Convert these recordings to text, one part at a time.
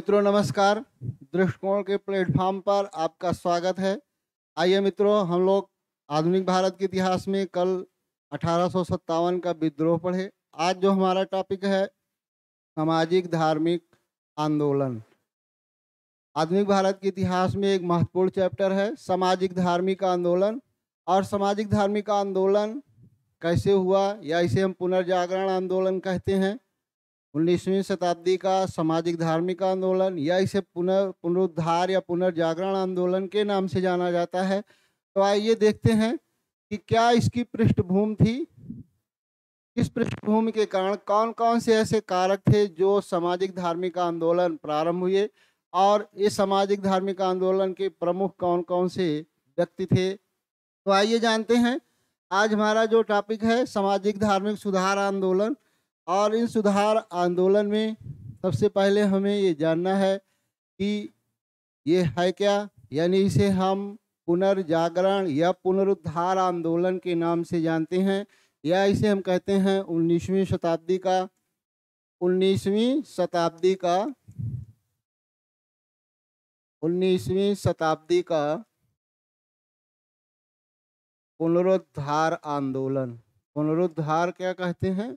मित्रों नमस्कार दृष्टिकोण के प्लेटफॉर्म पर आपका स्वागत है आइए मित्रों हम लोग आधुनिक भारत के इतिहास में कल अठारह का विद्रोह पढ़े आज जो हमारा टॉपिक है सामाजिक धार्मिक आंदोलन आधुनिक भारत के इतिहास में एक महत्वपूर्ण चैप्टर है सामाजिक धार्मिक आंदोलन और सामाजिक धार्मिक आंदोलन कैसे हुआ या इसे हम पुनर्जागरण आंदोलन कहते हैं উনিশમી শতকি কা সামাজিক ধর্মিক আন্দোলন ইয়া ইসে পুনর পুনরুধার বা পুনর জাগরণ আন্দোলন কে নামসে জানা جاتا হ। তো আইয়ে দেখতে হ কি কয়া ইসকি পৃষ্ঠভূমি থি? কি পৃষ্ঠভূমি কে কারণ কোন কোন সে এসে কারক থি জো সামাজিক ধর্মিক আন্দোলন प्रारंभ হiye আর ই সামাজিক ধর্মিক আন্দোলন কে প্রমুখ কোন কোন সে ব্যক্তি থি? তো আইয়ে জানতে হ। আজ মারা জো টপিক হ সামাজিক ধর্মিক সুধার আন্দোলন। और इन सुधार आंदोलन में सबसे पहले हमें ये जानना है कि ये है क्या यानी इसे हम पुनर्जागरण या पुनरुद्धार आंदोलन के नाम से जानते हैं या इसे हम कहते हैं उन्नीसवीं शताब्दी का उन्नीसवीं शताब्दी का उन्नीसवीं शताब्दी का पुनरुद्धार आंदोलन पुनरुद्धार क्या कहते हैं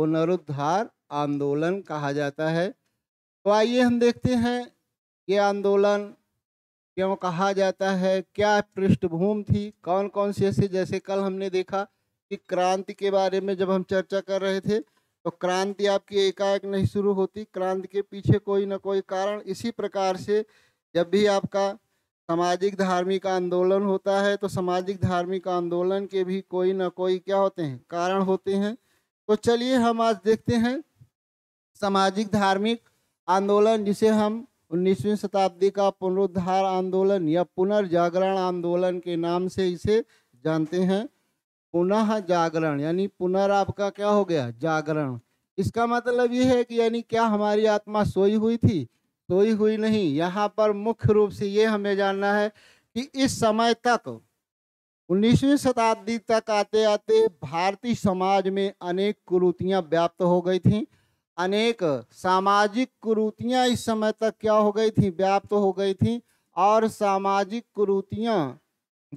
पुनरुद्धार आंदोलन कहा जाता है तो आइए हम देखते हैं ये आंदोलन क्यों कहा जाता है क्या पृष्ठभूमि थी कौन कौन से ऐसे जैसे कल हमने देखा कि क्रांति के बारे में जब हम चर्चा कर रहे थे तो क्रांति आपकी एकाएक नहीं शुरू होती क्रांति के पीछे कोई ना कोई कारण इसी प्रकार से जब भी आपका सामाजिक धार्मिक आंदोलन होता है तो सामाजिक धार्मिक आंदोलन के भी कोई ना कोई क्या होते हैं कारण होते हैं तो चलिए हम आज देखते हैं सामाजिक धार्मिक आंदोलन जिसे हम 19वीं शताब्दी का पुनरुद्धार आंदोलन या पुनर्जागरण आंदोलन के नाम से इसे जानते हैं पुनः जागरण यानी पुनर् आपका क्या हो गया जागरण इसका मतलब ये है कि यानी क्या हमारी आत्मा सोई हुई थी सोई हुई नहीं यहाँ पर मुख्य रूप से ये हमें जानना है कि इस समय तक उन्नीसवीं शताब्दी तक आते आते भारतीय समाज में अनेक कुरूतियाँ व्याप्त हो गई थीं अनेक सामाजिक कुरूतियाँ इस समय तक क्या हो गई थी व्याप्त हो गई थी और सामाजिक कुरूतियाँ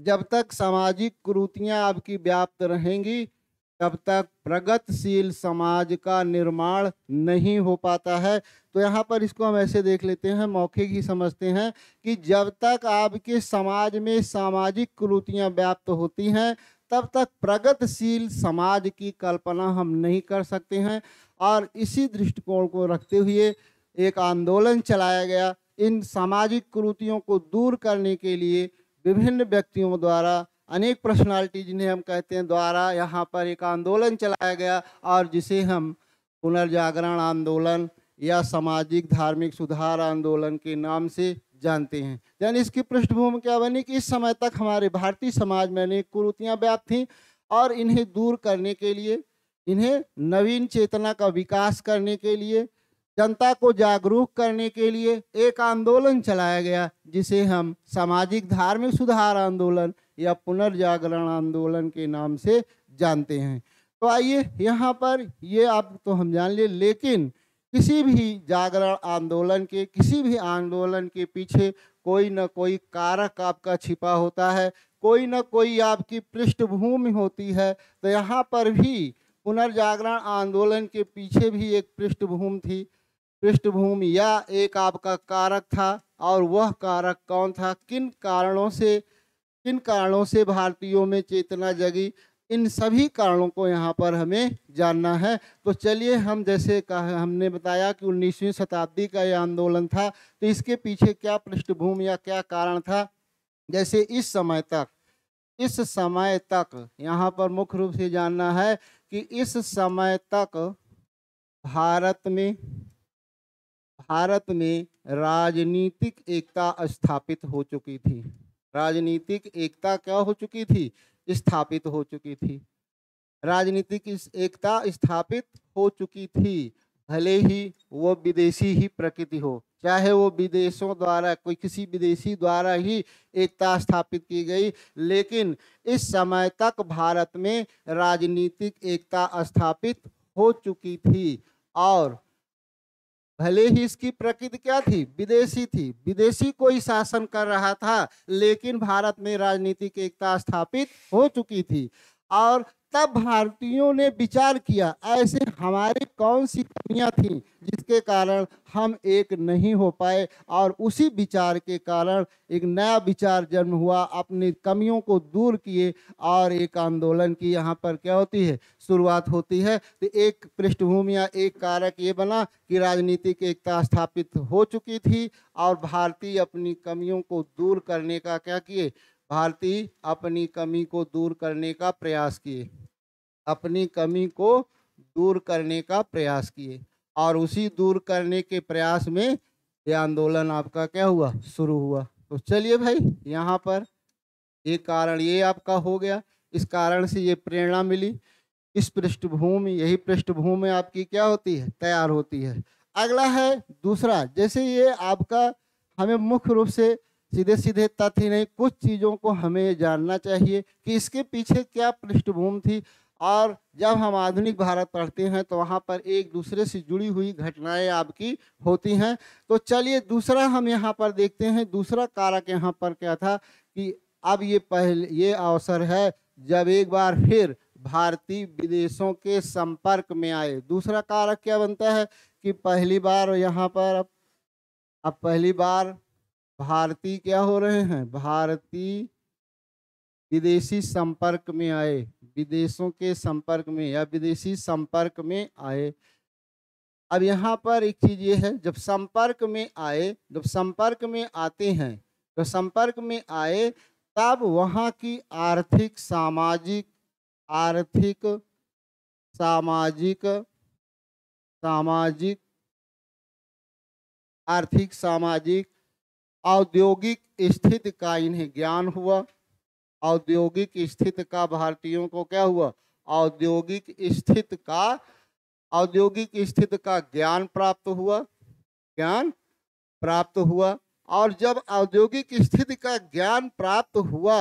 जब तक सामाजिक कुरूतियाँ आपकी व्याप्त रहेंगी तब तक प्रगतिशील समाज का निर्माण नहीं हो पाता है तो यहाँ पर इसको हम ऐसे देख लेते हैं मौखिक ही समझते हैं कि जब तक आपके समाज में सामाजिक क्रूतियाँ व्याप्त होती हैं तब तक प्रगतिशील समाज की कल्पना हम नहीं कर सकते हैं और इसी दृष्टिकोण को रखते हुए एक आंदोलन चलाया गया इन सामाजिक क्रूतियों को दूर करने के लिए विभिन्न व्यक्तियों द्वारा अनेक पर्सनालिटी जिन्हें हम कहते हैं द्वारा यहाँ पर एक आंदोलन चलाया गया और जिसे हम पुनर्जागरण आंदोलन या सामाजिक धार्मिक सुधार आंदोलन के नाम से जानते हैं यानी इसकी पृष्ठभूमि क्या बनी कि इस समय तक हमारे भारतीय समाज में अनेक कुरुतियाँ व्याप्त थीं और इन्हें दूर करने के लिए इन्हें नवीन चेतना का विकास करने के लिए जनता को जागरूक करने के लिए एक आंदोलन चलाया गया जिसे हम सामाजिक धार्मिक सुधार आंदोलन या पुनर्जागरण आंदोलन के नाम से जानते हैं तो आइए यहाँ पर ये आप तो हम जान लिए लेकिन किसी भी जागरण आंदोलन के किसी भी आंदोलन के पीछे कोई ना कोई कारक आपका छिपा होता है कोई ना कोई आपकी पृष्ठभूमि होती है तो यहाँ पर भी पुनर्जागरण आंदोलन के पीछे भी एक पृष्ठभूमि थी पृष्ठभूमि या एक आपका कारक था और वह कारक कौन था किन कारणों से किन कारणों से भारतीयों में चेतना जगी इन सभी कारणों को यहाँ पर हमें जानना है तो चलिए हम जैसे कहा हमने बताया कि 19वीं शताब्दी का यह आंदोलन था तो इसके पीछे क्या पृष्ठभूमि या क्या कारण था जैसे इस समय तक इस समय तक यहाँ पर मुख्य रूप से जानना है कि इस समय तक भारत में भारत में राजनीतिक एकता स्थापित हो चुकी थी राजनीतिक एकता क्या हो चुकी थी स्थापित हो चुकी थी राजनीतिक एकता स्थापित हो चुकी थी भले ही वो विदेशी ही प्रकृति हो चाहे वो विदेशों द्वारा कोई किसी विदेशी द्वारा ही एकता स्थापित की गई लेकिन इस समय तक भारत में राजनीतिक एकता स्थापित हो चुकी थी और भले ही इसकी प्रकृति क्या थी विदेशी थी विदेशी कोई शासन कर रहा था लेकिन भारत में राजनीतिक एकता स्थापित हो चुकी थी और तब भारतीयों ने विचार किया ऐसे हमारी कौन सी कमियां थीं जिसके कारण हम एक नहीं हो पाए और उसी विचार के कारण एक नया विचार जन्म हुआ अपनी कमियों को दूर किए और एक आंदोलन की यहाँ पर क्या होती है शुरुआत होती है तो एक पृष्ठभूमि या एक कारक ये बना कि राजनीतिक एकता स्थापित हो चुकी थी और भारतीय अपनी कमियों को दूर करने का क्या किए भारतीय अपनी कमी को दूर करने का प्रयास किए अपनी कमी को दूर करने का प्रयास किए और उसी दूर करने के प्रयास में ये आंदोलन आपका क्या हुआ शुरू हुआ तो चलिए भाई यहाँ पर ये कारण ये आपका हो गया इस कारण से ये प्रेरणा मिली इस पृष्ठभूमि यही पृष्ठभूमि आपकी क्या होती है तैयार होती है अगला है दूसरा जैसे ये आपका हमें मुख्य रूप से सीधे सीधे तथ्य नहीं कुछ चीज़ों को हमें जानना चाहिए कि इसके पीछे क्या पृष्ठभूमि थी और जब हम आधुनिक भारत पढ़ते हैं तो वहाँ पर एक दूसरे से जुड़ी हुई घटनाएं आपकी होती हैं तो चलिए दूसरा हम यहाँ पर देखते हैं दूसरा कारक यहाँ पर क्या था कि अब ये पहले ये अवसर है जब एक बार फिर भारतीय विदेशों के संपर्क में आए दूसरा कारक क्या बनता है कि पहली बार यहाँ पर अब अब पहली बार भारतीय क्या हो रहे हैं भारतीय विदेशी संपर्क में आए विदेशों के संपर्क में या विदेशी संपर्क में आए अब यहाँ पर एक चीज़ ये है जब संपर्क में आए जब संपर्क में आते हैं जब संपर्क में आए तब वहाँ की आर्थिक सामाजिक आर्थिक सामाजिक सामाजिक आर्थिक सामाजिक औद्योगिक स्थिति का इन्हें ज्ञान हुआ औद्योगिक स्थित का भारतीयों को क्या हुआ औद्योगिक स्थित का औद्योगिक स्थित का ज्ञान प्राप्त हुआ ज्ञान प्राप्त हुआ और जब औद्योगिक स्थिति का ज्ञान प्राप्त हुआ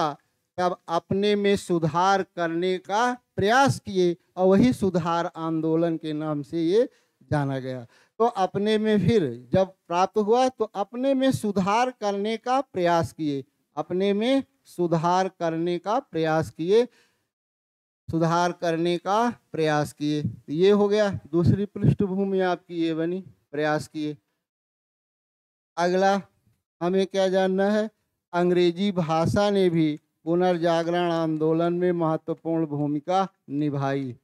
तब अपने में सुधार करने का प्रयास किए और वही सुधार आंदोलन के नाम से ये जाना गया तो अपने में फिर जब प्राप्त हुआ तो अपने में सुधार करने का प्रयास किए अपने में सुधार करने का प्रयास किए सुधार करने का प्रयास किए तो ये हो गया दूसरी पृष्ठभूमि आपकी ये बनी प्रयास किए अगला हमें क्या जानना है अंग्रेजी भाषा ने भी पुनर्जागरण आंदोलन में महत्वपूर्ण भूमिका निभाई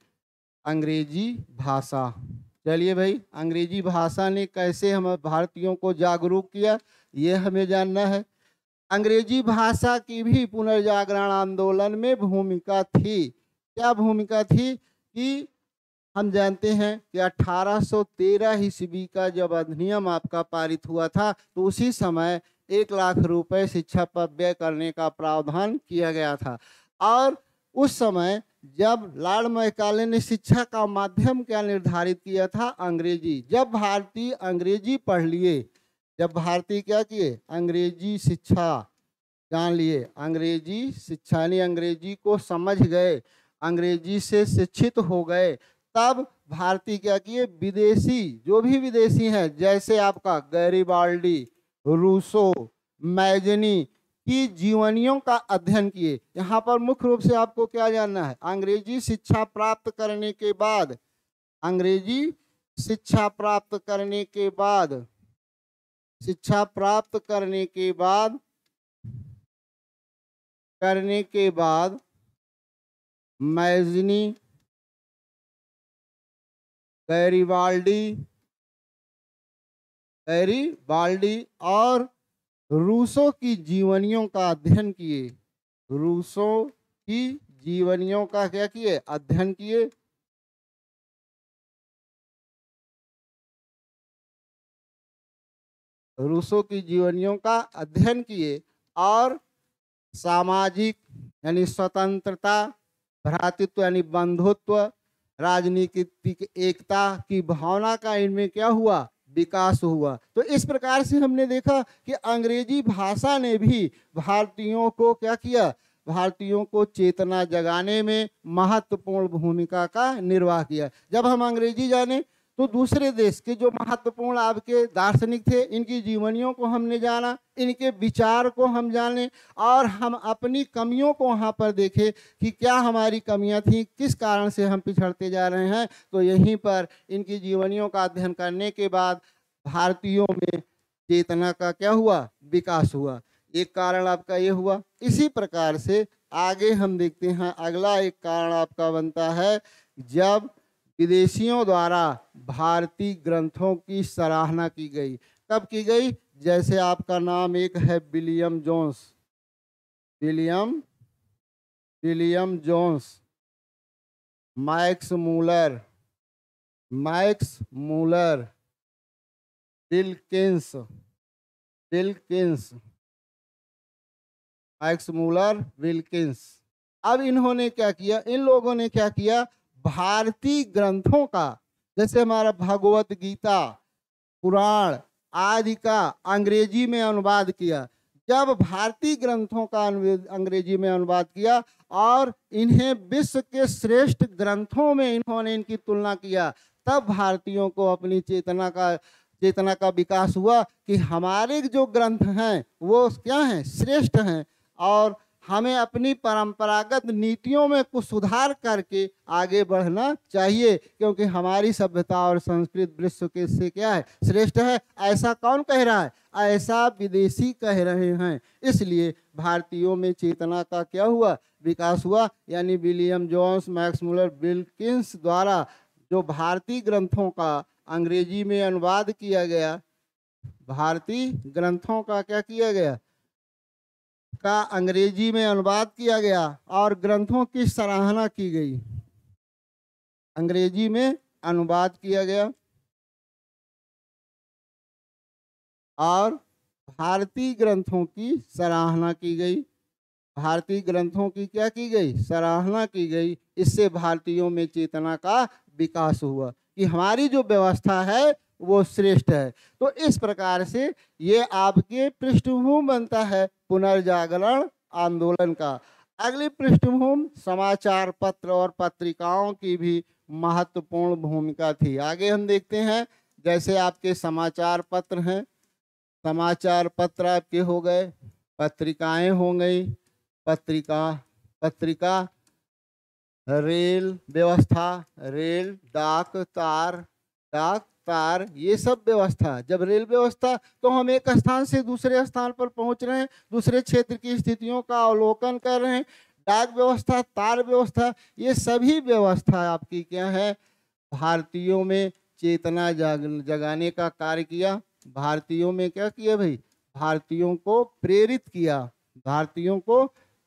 अंग्रेजी भाषा चलिए भाई अंग्रेजी भाषा ने कैसे हम भारतीयों को जागरूक किया ये हमें जानना है अंग्रेजी भाषा की भी पुनर्जागरण आंदोलन में भूमिका थी क्या भूमिका थी कि हम जानते हैं कि 1813 ईस्वी का जब अधिनियम आपका पारित हुआ था तो उसी समय एक लाख रुपए शिक्षा पर व्यय करने का प्रावधान किया गया था और उस समय जब लाल मैकाले ने शिक्षा का माध्यम क्या निर्धारित किया था अंग्रेजी जब भारतीय अंग्रेजी पढ़ लिए जब भारतीय क्या किए अंग्रेजी शिक्षा जान लिए अंग्रेजी शिक्षा यानी अंग्रेजी को समझ गए अंग्रेजी से शिक्षित हो गए तब भारतीय क्या किए विदेशी जो भी विदेशी हैं जैसे आपका गैरीबाल्डी रूसो मैजनी की जीवनियों का अध्ययन किए यहाँ पर मुख्य रूप से आपको क्या जानना है अंग्रेजी शिक्षा प्राप्त करने के बाद अंग्रेजी शिक्षा प्राप्त करने के बाद शिक्षा प्राप्त करने के बाद करने के बाद मैजनी गैरीवाल्डी गैरीवाल्डी और रूसों की जीवनियों का अध्ययन किए रूसों की जीवनियों का क्या किए अध्ययन किए रूसों की जीवनियों का अध्ययन किए और सामाजिक यानी स्वतंत्रता भ्रातृत्व यानी बंधुत्व राजनीतिक एकता की भावना का इनमें क्या हुआ विकास हुआ तो इस प्रकार से हमने देखा कि अंग्रेजी भाषा ने भी भारतीयों को क्या किया भारतीयों को चेतना जगाने में महत्वपूर्ण भूमिका का निर्वाह किया जब हम अंग्रेजी जाने तो दूसरे देश के जो महत्वपूर्ण आपके दार्शनिक थे इनकी जीवनियों को हमने जाना इनके विचार को हम जाने और हम अपनी कमियों को वहाँ पर देखें कि क्या हमारी कमियाँ थीं किस कारण से हम पिछड़ते जा रहे हैं तो यहीं पर इनकी जीवनियों का अध्ययन करने के बाद भारतीयों में चेतना का क्या हुआ विकास हुआ एक कारण आपका ये हुआ इसी प्रकार से आगे हम देखते हैं अगला एक कारण आपका बनता है जब विदेशियों द्वारा भारतीय ग्रंथों की सराहना की गई कब की गई जैसे आपका नाम एक है William Jones William William Jones Max Muller Max Muller डिलकिंस विल्किंस मैक्स मूलर विल्किंस अब इन्होंने क्या किया इन लोगों ने क्या किया भारतीय ग्रंथों का जैसे हमारा भागवत गीता पुराण आदि का अंग्रेजी में अनुवाद किया जब भारतीय ग्रंथों का अंग्रेजी में अनुवाद किया और इन्हें विश्व के श्रेष्ठ ग्रंथों में इन्होंने इनकी तुलना किया तब भारतीयों को अपनी चेतना का चेतना का विकास हुआ कि हमारे जो ग्रंथ हैं वो क्या हैं श्रेष्ठ हैं और हमें अपनी परंपरागत नीतियों में कुछ सुधार करके आगे बढ़ना चाहिए क्योंकि हमारी सभ्यता और संस्कृत विश्व के से क्या है श्रेष्ठ है ऐसा कौन कह रहा है ऐसा विदेशी कह रहे हैं इसलिए भारतीयों में चेतना का क्या हुआ विकास हुआ यानी William Jones Max Muller Wilkins द्वारा जो भारतीय ग्रंथों का अंग्रेजी में अनुवाद किया गया भारतीय ग्रंथों का क्या किया गया का अंग्रेजी में अनुवाद किया गया और ग्रंथों की सराहना की गई अंग्रेजी में अनुवाद किया गया और भारतीय ग्रंथों की सराहना की गई भारतीय ग्रंथों की क्या की गई सराहना की गई इससे भारतीयों में चेतना का विकास हुआ कि हमारी जो व्यवस्था है वो श्रेष्ठ है तो इस प्रकार से ये आपके पृष्ठभूमि बनता है पुनर्जागरण आंदोलन का अगली पृष्ठभूमि समाचार पत्र और पत्रिकाओं की भी महत्वपूर्ण भूमिका थी आगे हम देखते हैं जैसे आपके समाचार पत्र हैं समाचार पत्र आपके हो गए पत्रिकाएं हो गई पत्रिका पत्रिका रेल व्यवस्था रेल डाक तार डाक कार ये सब व्यवस्था जब रेल व्यवस्था तो हम एक स्थान से दूसरे स्थान पर पहुंच रहे हैं दूसरे क्षेत्र की स्थितियों का अवलोकन कर रहे हैं डाक व्यवस्था तार व्यवस्था ये सभी व्यवस्था आपकी क्या है भारतीयों में चेतना जाग जगाने का कार्य किया भारतीयों में क्या किया भाई भारतीयों को प्रेरित किया भारतीयों को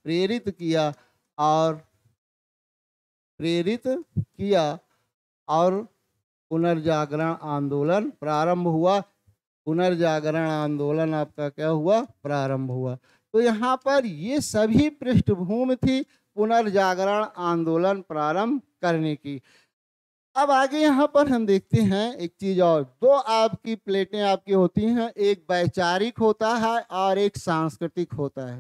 प्रेरित किया और प्रेरित किया और पुनर्जागरण आंदोलन प्रारंभ हुआ पुनर्जागरण आंदोलन आपका क्या हुआ प्रारंभ हुआ तो यहाँ पर ये सभी पृष्ठभूमि थी पुनर्जागरण आंदोलन प्रारंभ करने की अब आगे यहाँ पर हम देखते हैं एक चीज और दो आपकी प्लेटें आपकी होती हैं एक वैचारिक होता है और एक सांस्कृतिक होता है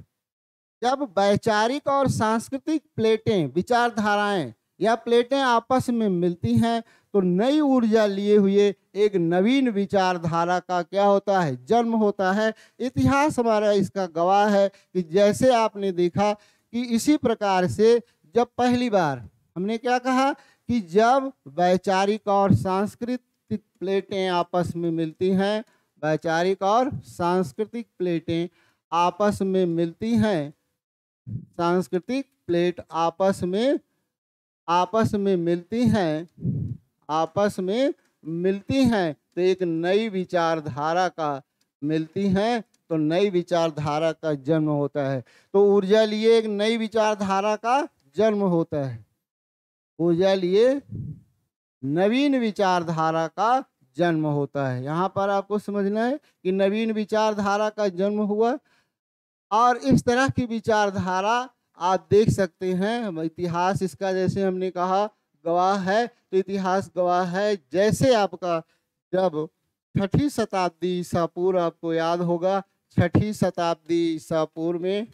जब वैचारिक और सांस्कृतिक प्लेटें विचारधाराएं या प्लेटें आपस में मिलती हैं तो नई ऊर्जा लिए हुए एक नवीन विचारधारा का क्या होता है जन्म होता है इतिहास हमारा इसका गवाह है कि जैसे आपने देखा कि इसी प्रकार से जब पहली बार हमने क्या कहा कि जब वैचारिक और सांस्कृतिक प्लेटें आपस में मिलती हैं वैचारिक और सांस्कृतिक प्लेटें आपस में मिलती हैं सांस्कृतिक प्लेट आपस में आपस में मिलती हैं आपस में मिलती हैं तो एक नई विचारधारा का मिलती हैं तो नई विचारधारा का जन्म होता है तो ऊर्जा लिए एक नई विचारधारा का जन्म होता है ऊर्जा लिए नवीन विचारधारा का जन्म होता है यहाँ पर आपको समझना है कि नवीन विचारधारा का जन्म हुआ और इस तरह की विचारधारा आप देख सकते हैं इतिहास इसका जैसे हमने कहा गवाह है तो इतिहास गवाह है जैसे आपका जब छठी शताब्दी ईसा पूर्व आपको याद होगा छठी शताब्दी ईसा पूर्व में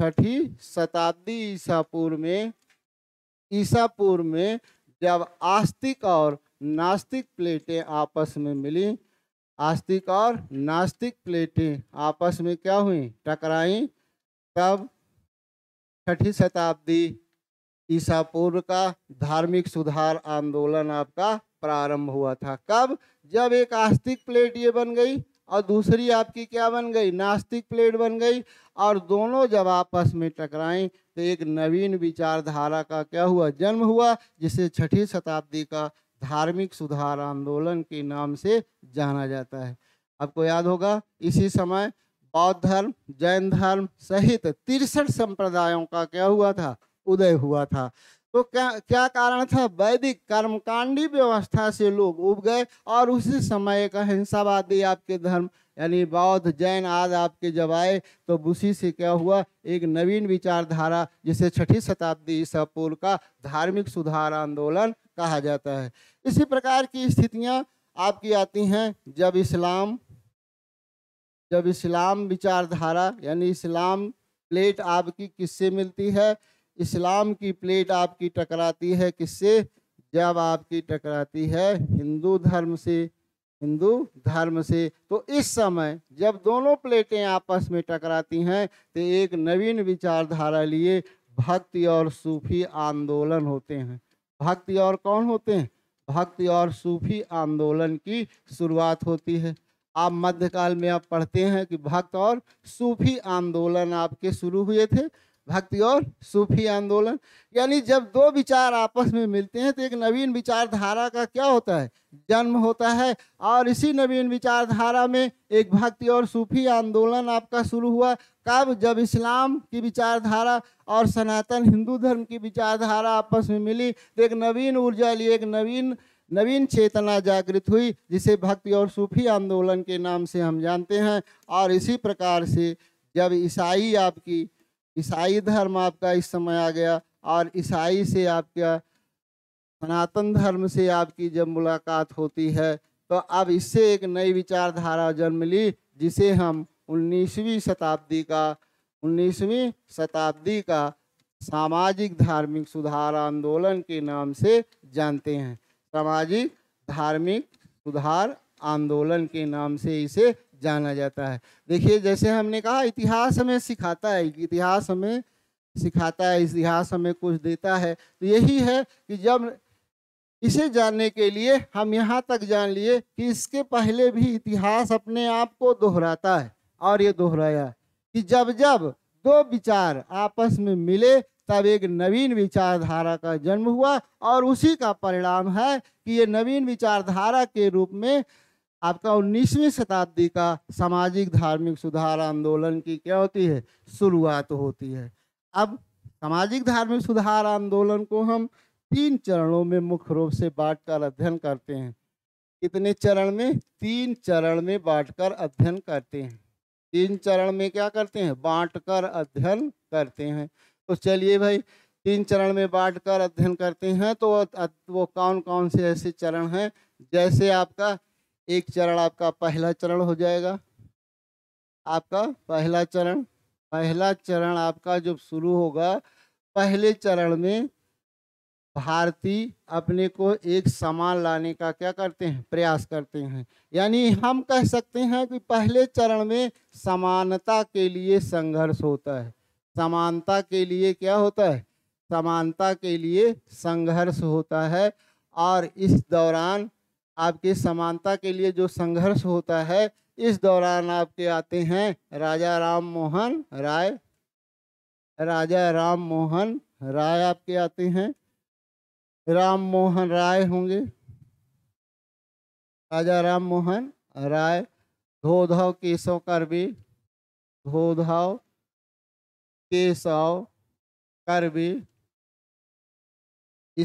छठी शताब्दी ईसा पूर्व में ईसा पूर्व में जब आस्तिक और नास्तिक प्लेटें आपस में मिली आस्तिक और नास्तिक प्लेटें आपस में क्या हुई टकराई तब छठी शताब्दी ईसा पूर्व का धार्मिक सुधार आंदोलन आपका प्रारंभ हुआ था कब जब एक आस्तिक प्लेट ये बन गई और दूसरी आपकी क्या बन गई नास्तिक प्लेट बन गई और दोनों जब आपस में टकराएं तो एक नवीन विचारधारा का क्या हुआ जन्म हुआ जिसे छठी शताब्दी का धार्मिक सुधार आंदोलन के नाम से जाना जाता है आपको याद होगा इसी समय बौद्ध धर्म जैन धर्म सहित तिरसठ संप्रदायों का क्या हुआ था उदय हुआ था तो क्या क्या कारण था वैदिक कर्मकांडी व्यवस्था से लोग उग गए और उसी समय का हिंसावादी आपके धर्म यानी बौद्ध जैन आदि आपके जब आए तो उसी से क्या हुआ एक नवीन विचारधारा जिसे छठी शताब्दी ईसा पूर्व का धार्मिक सुधार आंदोलन कहा जाता है इसी प्रकार की स्थितियाँ आपकी आती हैं जब इस्लाम जब इस्लाम विचारधारा यानी इस्लाम प्लेट आपकी किससे मिलती है इस्लाम की प्लेट आपकी टकराती है किससे जब आपकी टकराती है हिंदू धर्म से हिंदू धर्म से तो इस समय जब दोनों प्लेटें आपस में टकराती हैं तो एक नवीन विचारधारा लिए भक्ति और सूफी आंदोलन होते हैं भक्ति और कौन होते हैं भक्ति और सूफी आंदोलन की शुरुआत होती है आप मध्यकाल में आप पढ़ते हैं कि भक्त और सूफी आंदोलन आपके शुरू हुए थे भक्ति और सूफी आंदोलन यानी जब दो विचार आपस में मिलते हैं तो एक नवीन विचारधारा का क्या होता है जन्म होता है और इसी नवीन विचारधारा में एक भक्ति और सूफी आंदोलन आपका शुरू हुआ कब जब इस्लाम की विचारधारा और सनातन हिंदू धर्म की विचारधारा आपस में मिली तो एक नवीन ऊर्जा लिए एक नवीन नवीन चेतना जागृत हुई जिसे भक्ति और सूफी आंदोलन के नाम से हम जानते हैं और इसी प्रकार से जब ईसाई आपकी ईसाई धर्म आपका इस समय आ गया और ईसाई से आपका सनातन धर्म से आपकी जब मुलाकात होती है तो अब इससे एक नई विचारधारा जन्म ली जिसे हम 19वीं शताब्दी का 19वीं शताब्दी का सामाजिक धार्मिक सुधार आंदोलन के नाम से जानते हैं सामाजिक धार्मिक सुधार आंदोलन के नाम से इसे जाना जाता है देखिए जैसे हमने कहा इतिहास हमें सिखाता है इतिहास हमें सिखाता है इतिहास हमें कुछ देता है तो यही है कि जब इसे जानने के लिए हम यहाँ तक जान लिए कि इसके पहले भी इतिहास अपने आप को दोहराता है और ये दोहराया कि जब जब दो विचार आपस में मिले तब एक नवीन विचारधारा का जन्म हुआ और उसी का परिणाम है कि ये नवीन विचारधारा के रूप में आपका उन्नीसवीं शताब्दी का सामाजिक धार्मिक सुधार आंदोलन की क्या होती है शुरुआत होती है अब सामाजिक धार्मिक सुधार आंदोलन को हम तीन चरणों में मुख्य रूप से बांटकर अध्ययन करते हैं कितने चरण में तीन चरण में बांटकर अध्ययन करते हैं तीन चरण में क्या करते हैं बांटकर अध्ययन करते हैं तो चलिए भाई तीन चरण में बांटकर अध्ययन करते हैं तो वो कौन कौन से ऐसे चरण हैं जैसे आपका एक चरण आपका पहला चरण हो जाएगा आपका पहला चरण पहला चरण आपका जब शुरू होगा पहले चरण में भारतीय अपने को एक समान लाने का क्या करते हैं प्रयास करते हैं यानी हम कह सकते हैं कि पहले चरण में समानता के लिए संघर्ष होता है समानता के लिए क्या होता है समानता के लिए संघर्ष होता है और इस दौरान आपकी समानता के लिए जो संघर्ष होता है इस दौरान आपके आते हैं राजा राम मोहन राय राजा राम मोहन राय आपके आते हैं राम मोहन राय होंगे राजा राम मोहन राय धोधव केशव करवी धोधव केशव करवी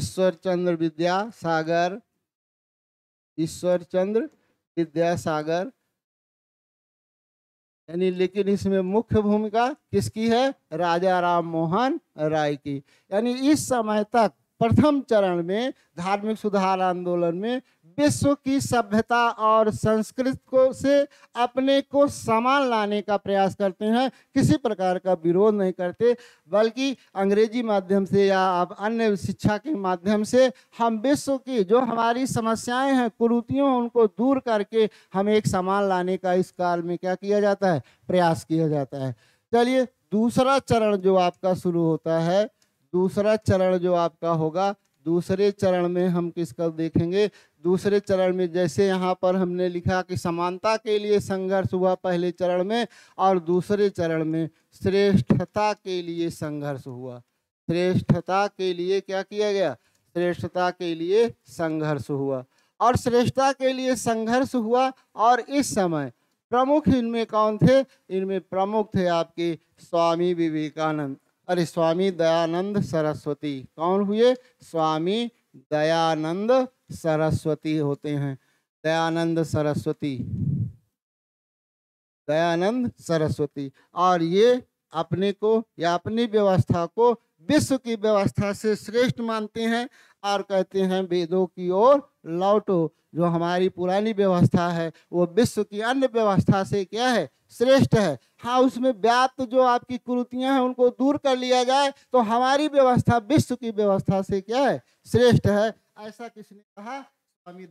ईश्वर चंद्र विद्या सागर ईश्वर चंद्र विद्यासागर यानी लेकिन इसमें मुख्य भूमिका किसकी है राजा राम मोहन राय की यानी इस समय तक प्रथम चरण में धार्मिक सुधार आंदोलन में विश्व की सभ्यता और संस्कृत को से अपने को समान लाने का प्रयास करते हैं किसी प्रकार का विरोध नहीं करते बल्कि अंग्रेजी माध्यम से या अब अन्य शिक्षा के माध्यम से हम विश्व की जो हमारी समस्याएं हैं कुरूतियों उनको दूर करके हम एक समान लाने का इस काल में क्या किया जाता है प्रयास किया जाता है चलिए दूसरा चरण जो आपका शुरू होता है दूसरा चरण जो आपका होगा दूसरे चरण में हम किसका देखेंगे दूसरे चरण में जैसे यहाँ पर हमने लिखा कि समानता के लिए संघर्ष हुआ पहले चरण में और दूसरे चरण में श्रेष्ठता के लिए संघर्ष हुआ श्रेष्ठता के लिए क्या किया गया श्रेष्ठता के लिए संघर्ष हुआ और श्रेष्ठता के लिए संघर्ष हुआ और इस समय प्रमुख इनमें कौन थे इनमें प्रमुख थे आपके स्वामी विवेकानंद अरे स्वामी दयानंद सरस्वती कौन हुए स्वामी दयानंद सरस्वती होते हैं दयानंद सरस्वती दयानंद सरस्वती और ये अपने को या अपनी व्यवस्था को विश्व की व्यवस्था से श्रेष्ठ मानते हैं और कहते हैं वेदों की ओर लौटो जो हमारी पुरानी व्यवस्था है वो विश्व की अन्य व्यवस्था से क्या है श्रेष्ठ है हाँ उसमें व्याप्त जो आपकी कुरुतियां हैं उनको दूर कर लिया जाए तो हमारी व्यवस्था विश्व की व्यवस्था से क्या है श्रेष्ठ है ऐसा किसने कहा स्वामी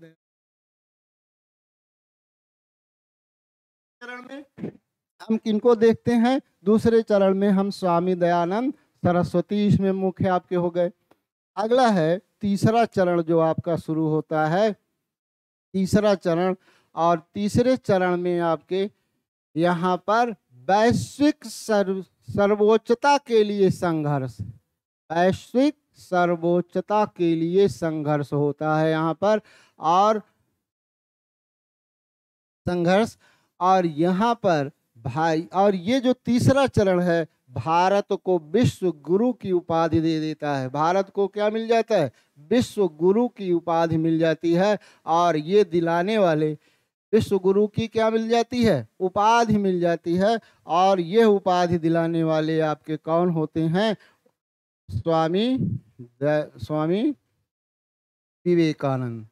चरण में हम किनको देखते हैं दूसरे चरण में हम स्वामी दयानंद सरस्वती इसमें मुख्य आपके हो गए अगला है तीसरा चरण जो आपका शुरू होता है तीसरा चरण और तीसरे चरण में आपके यहाँ पर वैश्विक सर्व सर्वोच्चता के लिए संघर्ष वैश्विक सर्वोच्चता के लिए संघर्ष होता है यहाँ पर और संघर्ष और यहाँ पर भाई और ये जो तीसरा चरण है भारत को विश्व गुरु की उपाधि दे देता है भारत को क्या मिल जाता है विश्व गुरु की उपाधि मिल जाती है और ये दिलाने वाले विश्व गुरु की क्या मिल जाती है उपाधि मिल जाती है और ये उपाधि दिलाने वाले आपके कौन होते हैं स्वामी स्वामी विवेकानंद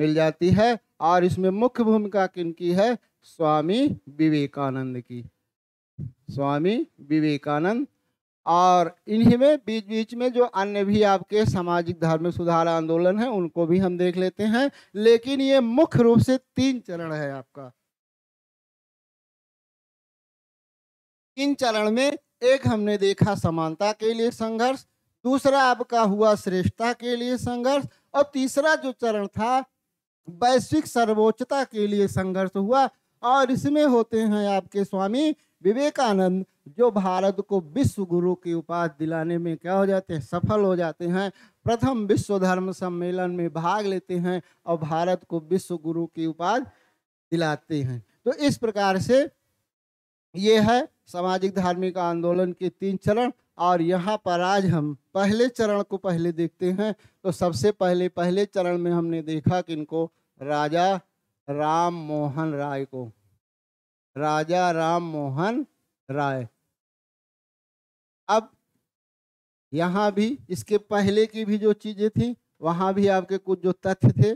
मिल जाती है और इसमें मुख्य भूमिका किन की है स्वामी विवेकानंद की स्वामी विवेकानंद और इन्हीं में बीच बीच में जो अन्य भी आपके सामाजिक धार्मिक सुधार आंदोलन है उनको भी हम देख लेते हैं लेकिन ये मुख्य रूप से तीन चरण है आपका इन चरण में एक हमने देखा समानता के लिए संघर्ष दूसरा आपका हुआ श्रेष्ठता के लिए संघर्ष और तीसरा जो चरण था वैश्विक सर्वोच्चता के लिए संघर्ष हुआ और इसमें होते हैं आपके स्वामी विवेकानंद जो भारत को विश्व गुरु की उपाधि दिलाने में क्या हो जाते हैं सफल हो जाते हैं प्रथम विश्व धर्म सम्मेलन में भाग लेते हैं और भारत को विश्व गुरु की उपाधि दिलाते हैं तो इस प्रकार से ये है सामाजिक धार्मिक आंदोलन के तीन चरण और यहाँ पर आज हम पहले चरण को पहले देखते हैं तो सबसे पहले पहले चरण में हमने देखा कि इनको राजा राम मोहन राय को राजा राम मोहन राय अब यहाँ भी इसके पहले की भी जो चीज़ें थी वहाँ भी आपके कुछ जो तथ्य थे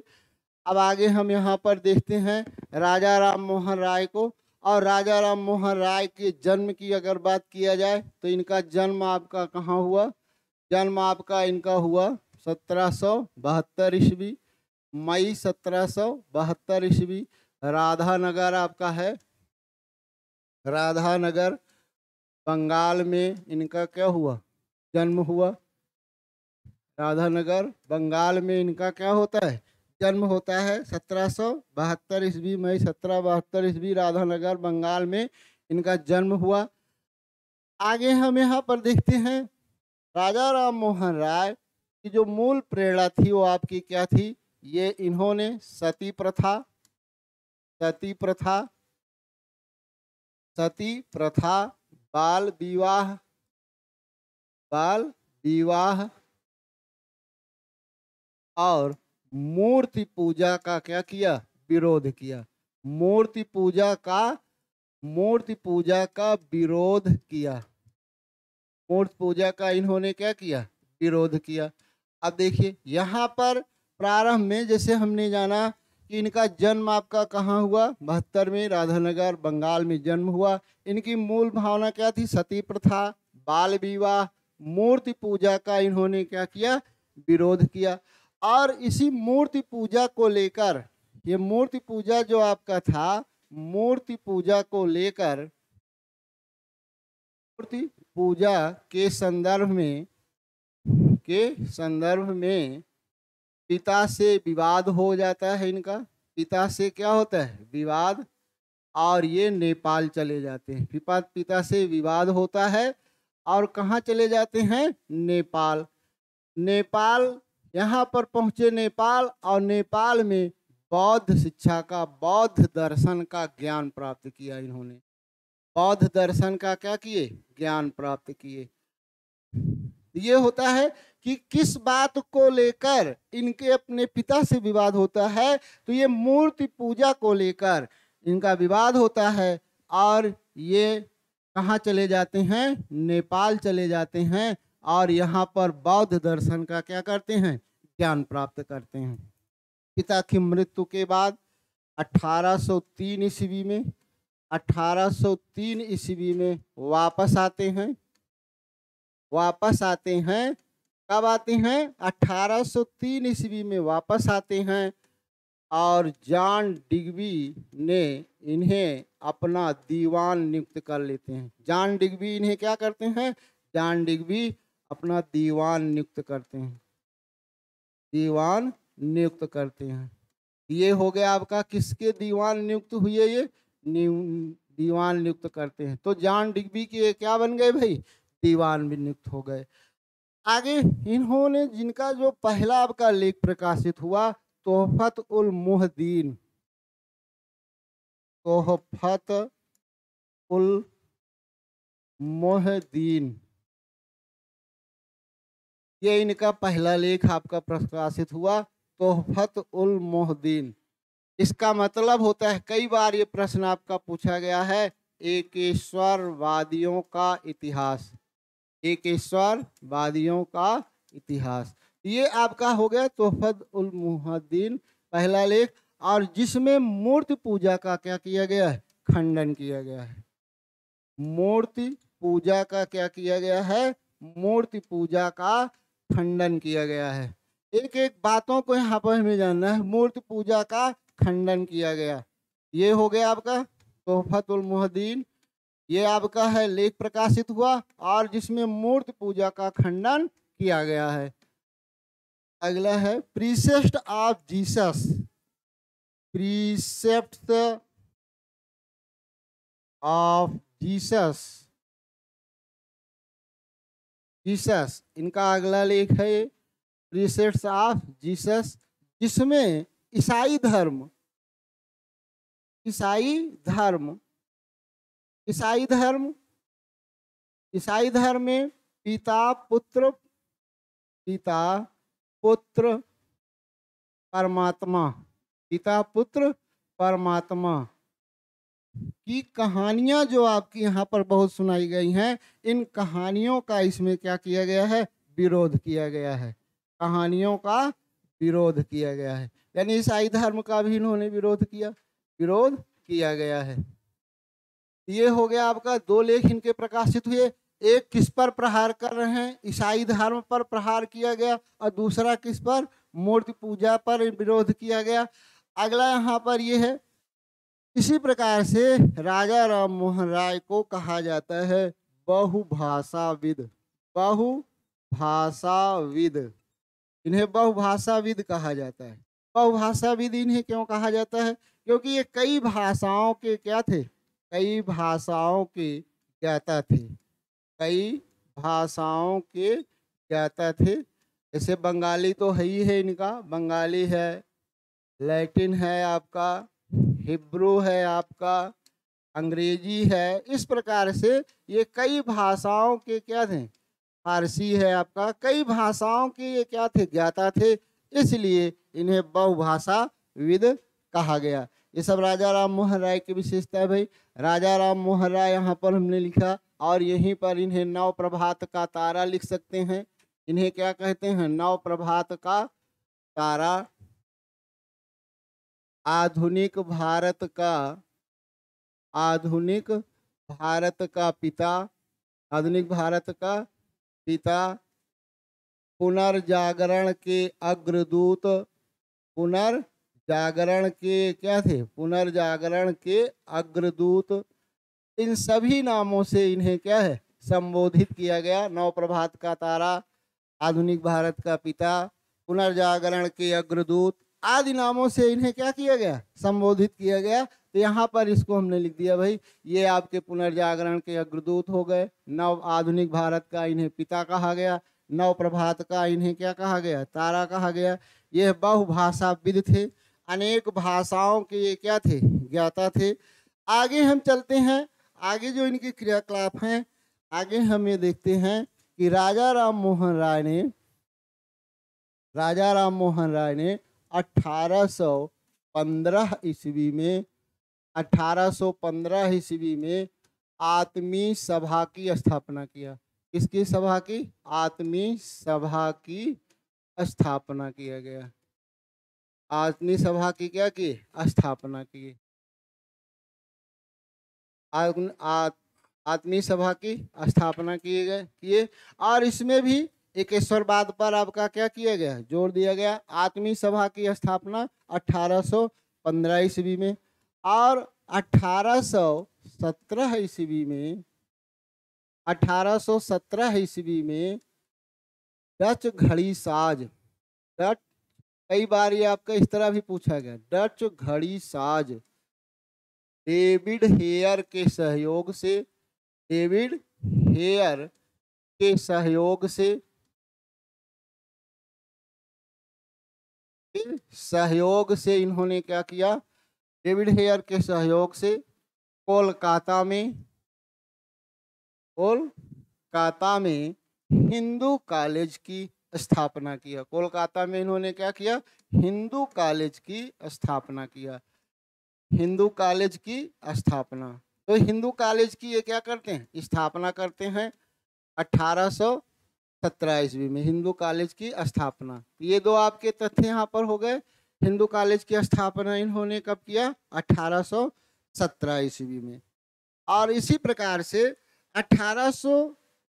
अब आगे हम यहाँ पर देखते हैं राजा राम मोहन राय को और राजा राम मोहन राय के जन्म की अगर बात किया जाए तो इनका जन्म आपका कहाँ हुआ जन्म आपका इनका हुआ सत्रह सौ बहत्तर ईस्वी मई सत्रह सौ बहत्तर ईस्वी राधा नगर आपका है राधा नगर बंगाल में इनका क्या हुआ जन्म हुआ राधा नगर बंगाल में इनका क्या होता है जन्म होता है सत्रह सौ बहत्तर ईस्वी मई सत्रह बहत्तर ईस्वी राधा नगर बंगाल में इनका जन्म हुआ आगे हम यहाँ पर देखते हैं राजा राम मोहन राय की जो मूल प्रेरणा थी वो आपकी क्या थी ये इन्होंने सती प्रथा सती प्रथा सती प्रथा बाल विवाह बाल विवाह और मूर्ति पूजा का क्या किया विरोध किया मूर्ति पूजा का मूर्ति पूजा का विरोध किया मूर्ति पूजा का इन्होंने क्या किया विरोध किया अब देखिए यहाँ पर प्रारंभ में जैसे हमने जाना कि इनका जन्म आपका कहाँ हुआ बहत्तर में राधानगर बंगाल में जन्म हुआ इनकी मूल भावना क्या थी सती प्रथा बाल विवाह मूर्ति पूजा का इन्होंने क्या किया विरोध किया और इसी मूर्ति पूजा को लेकर ये मूर्ति पूजा जो आपका था मूर्ति पूजा को लेकर मूर्ति पूजा के संदर्भ में के संदर्भ में पिता से विवाद हो जाता है इनका पिता से क्या होता है विवाद और ये नेपाल चले जाते हैं पिता पिता से विवाद होता है और कहाँ चले जाते हैं नेपाल नेपाल यहाँ पर पहुँचे नेपाल और नेपाल में बौद्ध शिक्षा का बौद्ध दर्शन का ज्ञान प्राप्त किया इन्होंने बौद्ध दर्शन का क्या किए ज्ञान प्राप्त किए ये होता है कि किस बात को लेकर इनके अपने पिता से विवाद होता है तो ये मूर्ति पूजा को लेकर इनका विवाद होता है और ये कहाँ चले जाते हैं नेपाल चले जाते हैं और यहाँ पर बौद्ध दर्शन का क्या करते हैं ज्ञान प्राप्त करते हैं पिता की मृत्यु के बाद 1803 ईस्वी में 1803 ईस्वी में वापस आते हैं वापस आते हैं कब आते हैं 1803 सौ ईस्वी में वापस आते हैं और जॉन डिग्बी ने इन्हें अपना दीवान नियुक्त कर लेते हैं जॉन डिग्बी इन्हें क्या करते हैं जॉन डिग्बी अपना दीवान नियुक्त करते हैं दीवान नियुक्त करते हैं ये हो गया आपका किसके दीवान नियुक्त हुए ये दीवान नियुक्त करते हैं तो जॉन डिग्बी के क्या बन गए भाई दीवान भी नियुक्त हो गए आगे इन्होंने जिनका जो पहला आपका लेख प्रकाशित हुआ तोहफत उल मुहदीन तोहफत उल मोहदीन ये इनका पहला लेख आपका प्रकाशित हुआ तोहफत उल मोहदीन इसका मतलब होता है कई बार ये प्रश्न आपका पूछा गया है एकेश्वरवादियों का इतिहास एकेश्वर वादियों का इतिहास तो ये आपका हो गया तोहफत उल मुहद्दीन पहला लेख और जिसमें मूर्ति पूजा का क्या किया गया है खंडन किया गया है मूर्ति पूजा का क्या किया गया है मूर्ति पूजा का खंडन किया गया है एक एक बातों को यहाँ पर हमें जानना है मूर्ति पूजा का खंडन किया गया ये हो गया आपका तोहफतुल मुहद्दीन ये आपका है लेख प्रकाशित हुआ और जिसमें मूर्त पूजा का खंडन किया गया है अगला है precept of Jesus precept of Jesus Jesus इनका अगला लेख है प्रीसेप्ट ऑफ जीसस जिसमें ईसाई धर्म ईसाई धर्म ईसाई धर्म ईसाई धर्म में पिता पुत्र पिता पुत्र परमात्मा पिता पुत्र परमात्मा की कहानियां जो आपकी यहाँ पर बहुत सुनाई गई हैं इन कहानियों का इसमें क्या किया गया है विरोध किया गया है कहानियों का विरोध किया गया है यानी ईसाई धर्म का भी इन्होंने विरोध किया विरोध किया गया है ये हो गया आपका दो लेख इनके प्रकाशित हुए एक किस पर प्रहार कर रहे हैं ईसाई धर्म पर प्रहार किया गया और दूसरा किस पर मूर्ति पूजा पर विरोध किया गया अगला यहाँ पर ये है इसी प्रकार से राजा राम मोहन राय को कहा जाता है बहुभाषाविद बहुभाषाविद इन्हें बहुभाषाविद कहा जाता है बहुभाषाविद इन्हें क्यों कहा जाता है क्योंकि ये कई भाषाओं के क्या थे कई भाषाओं के ज्ञाता थे कई भाषाओं के ज्ञाता थे जैसे बंगाली तो है ही है इनका बंगाली है लैटिन है आपका हिब्रू है आपका अंग्रेजी है इस प्रकार से ये कई भाषाओं के क्या थे फारसी है आपका कई भाषाओं के ये क्या थे ज्ञाता थे इसलिए इन्हें बहुभाषा विद कहा गया ये सब राजा राम मोहन राय की विशेषता है भाई राजा राम मोहन राय यहाँ पर हमने लिखा और यहीं पर इन्हें नव प्रभात का तारा लिख सकते हैं इन्हें क्या कहते हैं नव प्रभात का तारा आधुनिक भारत का आधुनिक भारत का पिता आधुनिक भारत का पिता पुनर्जागरण के अग्रदूत पुनर् जागरण के क्या थे पुनर्जागरण के अग्रदूत इन सभी नामों से इन्हें क्या है संबोधित किया गया नवप्रभात का तारा आधुनिक भारत का पिता पुनर्जागरण के अग्रदूत आदि नामों से इन्हें क्या किया गया संबोधित किया गया तो यहाँ पर इसको हमने लिख दिया भाई ये आपके पुनर्जागरण के अग्रदूत हो गए नव आधुनिक भारत का इन्हें पिता कहा गया नव प्रभात का इन्हें क्या कहा गया तारा कहा गया यह बहुभाषा विद थे अनेक भाषाओं के ये क्या थे ज्ञाता थे आगे हम चलते हैं आगे जो इनके क्रियाकलाप हैं आगे हम ये देखते हैं कि राजा राम मोहन राय ने राजा राम मोहन राय ने 1815 ईस्वी में 1815 ईस्वी में आत्मी सभा की स्थापना किया किसकी सभा की आत्मी सभा की स्थापना किया गया आत्मी सभा की क्या की स्थापना की आत्मी सभा की स्थापना किए गए किए और इसमें भी एकेश्वरवाद पर आपका क्या किया गया जोर दिया गया आत्मी सभा की स्थापना 1815 ईस्वी में और 1817 ईस्वी में 1817 ईस्वी में डच घड़ी साज डच कई बार ये आपका इस तरह भी पूछा गया डच घड़ी साज डेविड हेयर के सहयोग से डेविड हेयर के सहयोग से सहयोग से इन्होंने क्या किया डेविड हेयर के सहयोग से कोलकाता में कोलकाता में हिंदू कॉलेज की स्थापना किया कोलकाता में इन्होंने क्या किया हिंदू कॉलेज की स्थापना किया हिंदू कॉलेज की स्थापना तो हिंदू कॉलेज की ये क्या करते हैं स्थापना करते हैं अठारह सौ सत्रह ईस्वी में हिंदू कॉलेज की स्थापना ये दो आपके तथ्य यहाँ पर हो गए हिंदू कॉलेज की स्थापना इन्होंने कब किया अठारह सौ सत्रह ईस्वी में और इसी प्रकार से अठारह सौ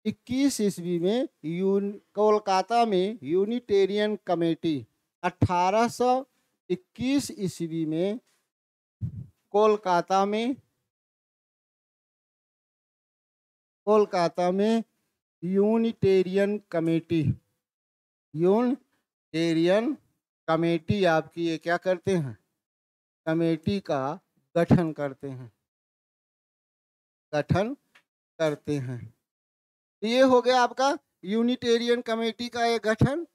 इक्कीस ईस्वी में यून कोलकाता में यूनिटेरियन कमेटी 1821 ईस्वी में कोलकाता में कोलकाता में यूनिटेरियन कमेटी यूनिटेरियन कमेटी आपकी ये क्या करते हैं कमेटी का गठन करते हैं गठन करते हैं तो ये हो गया आपका यूनिटेरियन कमेटी का ये गठन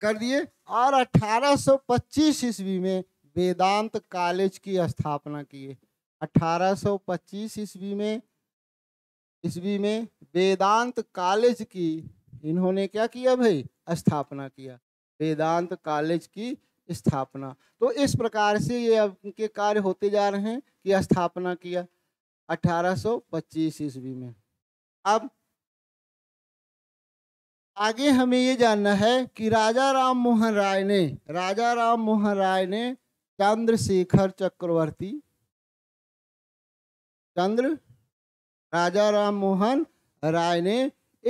कर दिए और 1825 ईस्वी में वेदांत कॉलेज की स्थापना किए 1825 ईस्वी में ईस्वी में वेदांत कॉलेज की इन्होंने क्या किया भाई स्थापना किया वेदांत कॉलेज की स्थापना तो इस प्रकार से ये उनके कार्य होते जा रहे हैं कि स्थापना किया 1825 ईस्वी में अब आगे हमें ये जानना है कि राजा राम मोहन राय ने राजा राम मोहन राय ने चंद्रशेखर चक्रवर्ती चंद्र राजा राम मोहन राय ने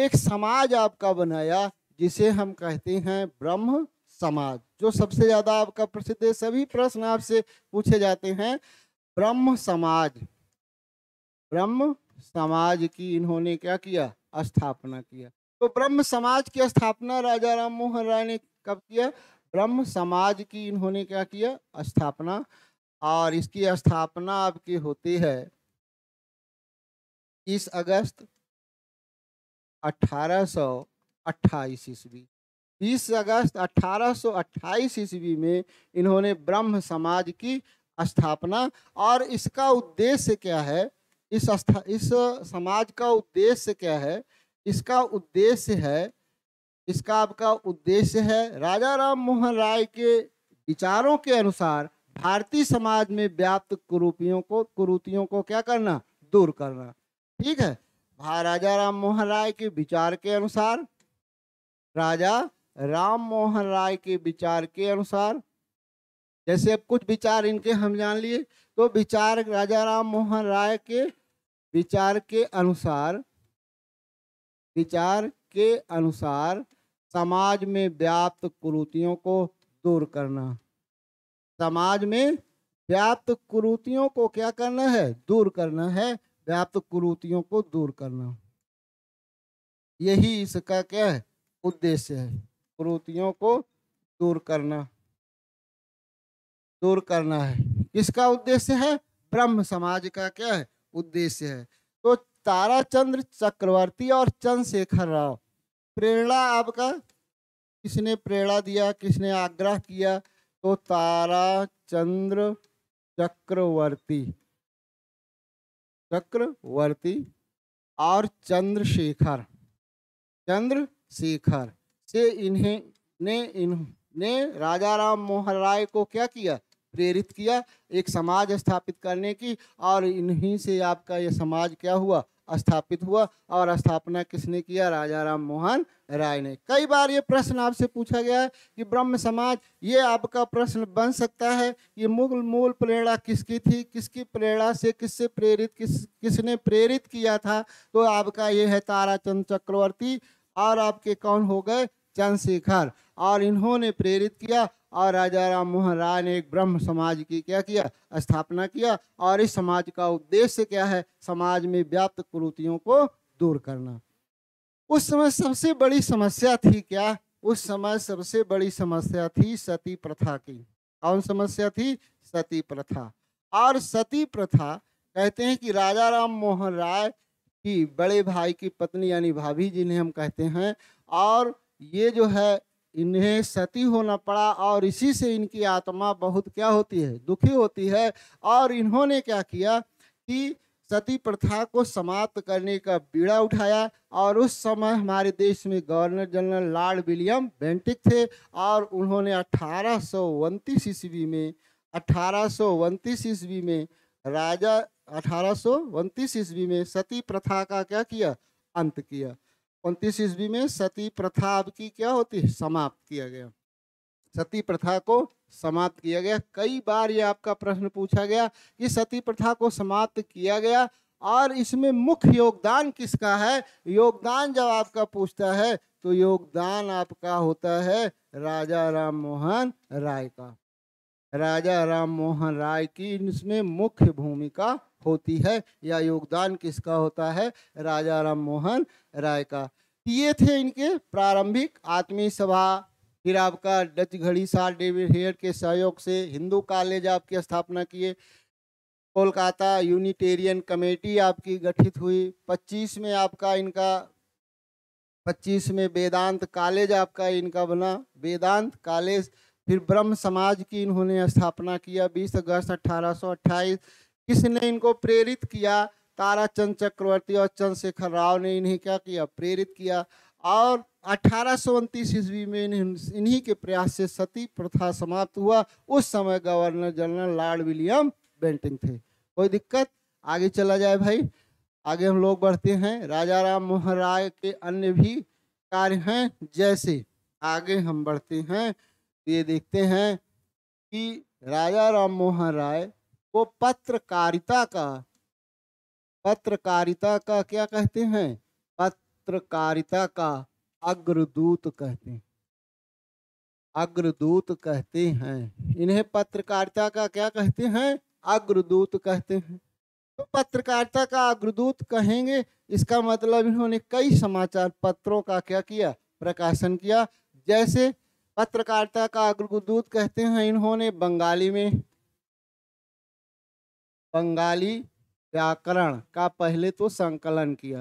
एक समाज आपका बनाया जिसे हम कहते हैं ब्रह्म समाज जो सबसे ज्यादा आपका प्रसिद्ध है सभी प्रश्न आपसे पूछे जाते हैं ब्रह्म समाज ब्रह्म समाज की इन्होंने क्या किया स्थापना किया तो ब्रह्म समाज की स्थापना राजा राम मोहन राय ने कब किया ब्रह्म समाज की इन्होंने क्या किया स्थापना और इसकी स्थापना आपकी होती है इस अगस्त अठारह सौ अट्ठाईस ईस्वी बीस अगस्त अठारह सौ अट्ठाईस ईस्वी में इन्होंने ब्रह्म समाज की स्थापना और इसका उद्देश्य क्या है इस इस समाज का उद्देश्य क्या है इसका उद्देश्य है इसका आपका उद्देश्य है राजा राम मोहन राय के विचारों के अनुसार भारतीय समाज में व्याप्त कुरूपियों को कुरूतियों को क्या करना दूर करना ठीक है राजा राम मोहन राय के विचार के अनुसार राजा राम मोहन राय के विचार के अनुसार जैसे अब कुछ विचार इनके हम जान लिए तो विचार राजा राम मोहन राय के विचार के अनुसार विचार के अनुसार समाज में व्याप्त कुरूतियों को दूर करना समाज में व्याप्त कुरूतियों को क्या करना है दूर करना है व्याप्त कुरूतियों को दूर करना यही इसका क्या है उद्देश्य है कुरूतियों को दूर करना दूर करना है किसका उद्देश्य है ब्रह्म समाज का क्या है उद्देश्य है ताराचंद्र चक्रवर्ती और चंद्रशेखर राव प्रेरणा आपका किसने प्रेरणा दिया किसने आग्रह किया तो तारा चंद्र चक्रवर्ती चक्रवर्ती और चंद्रशेखर चंद्रशेखर से इन्हें ने इन्होंने राजा राम मोहन राय को क्या किया प्रेरित किया एक समाज स्थापित करने की और इन्हीं से आपका यह समाज क्या हुआ स्थापित हुआ और स्थापना किसने किया राजा राम मोहन राय ने कई बार ये प्रश्न आपसे पूछा गया है कि ब्रह्म समाज ये आपका प्रश्न बन सकता है ये मूल मूल प्रेरणा किसकी थी किसकी प्रेरणा से किससे प्रेरित किस किसने प्रेरित किया था तो आपका ये है ताराचंद चक्रवर्ती और आपके कौन हो गए चंद्रशेखर और इन्होंने प्रेरित किया और राजा राम मोहन राय ने एक ब्रह्म समाज की क्या किया स्थापना किया और इस समाज का उद्देश्य क्या है समाज में व्याप्त कुरुतियों को दूर करना उस समय सबसे बड़ी समस्या थी क्या उस समय सबसे बड़ी समस्या थी सती प्रथा की कौन समस्या थी सती प्रथा और सती प्रथा कहते हैं कि राजा राम मोहन राय की बड़े भाई की पत्नी यानी भाभी जिन्हें हम कहते हैं और ये जो है इन्हें सती होना पड़ा और इसी से इनकी आत्मा बहुत क्या होती है दुखी होती है और इन्होंने क्या किया कि सती प्रथा को समाप्त करने का बीड़ा उठाया और उस समय हमारे देश में governor general Lord William Bentinck थे और उन्होंने अठारह ईस्वी में अठारह ईस्वी में राजा अठारह ईस्वी में सती प्रथा का क्या किया अंत किया उनतीस ईस्वी में सती प्रथा अब की क्या होती है समाप्त किया गया सती प्रथा को समाप्त किया गया कई बार ये आपका प्रश्न पूछा गया कि सती प्रथा को समाप्त किया गया और इसमें मुख्य योगदान किसका है योगदान जब आपका पूछता है तो योगदान आपका होता है राजा राम मोहन राय का राजा राम मोहन राय की इसमें मुख्य भूमिका होती है या योगदान किसका होता है राजा राम मोहन राय का ये थे इनके प्रारंभिक आत्मीय सभा फिर आपका डच घड़ी सार डेविड हेयर के सहयोग से हिंदू कॉलेज आपकी स्थापना किए कोलकाता यूनिटेरियन कमेटी आपकी गठित हुई 25 में आपका इनका 25 में वेदांत कॉलेज आपका इनका बना वेदांत कॉलेज फिर ब्रह्म समाज की इन्होंने स्थापना किया 20 अगस्त 1828 किसने इनको प्रेरित किया ताराचंद चक्रवर्ती और चंद्रशेखर राव ने इन्हें क्या किया प्रेरित किया और अठारह ईस्वी में इन्हीं के प्रयास से सती प्रथा समाप्त हुआ उस समय governor general Lord William Bentinck थे कोई दिक्कत आगे चला जाए भाई आगे हम लोग बढ़ते हैं राजा राम मोहन राय के अन्य भी कार्य हैं जैसे आगे हम बढ़ते हैं तो ये देखते हैं कि राजा राम मोहन राय को पत्रकारिता का पत्रकारिता का क्या कहते हैं पत्रकारिता का अग्रदूत कहते हैं अग्रदूत कहते हैं इन्हें पत्रकारिता का क्या कहते हैं अग्रदूत कहते हैं तो पत्रकारिता का अग्रदूत कहेंगे इसका मतलब इन्होंने कई समाचार पत्रों का क्या किया प्रकाशन किया जैसे पत्रकारिता का अग्रगुदूत कहते हैं इन्होंने बंगाली में बंगाली व्याकरण का पहले तो संकलन किया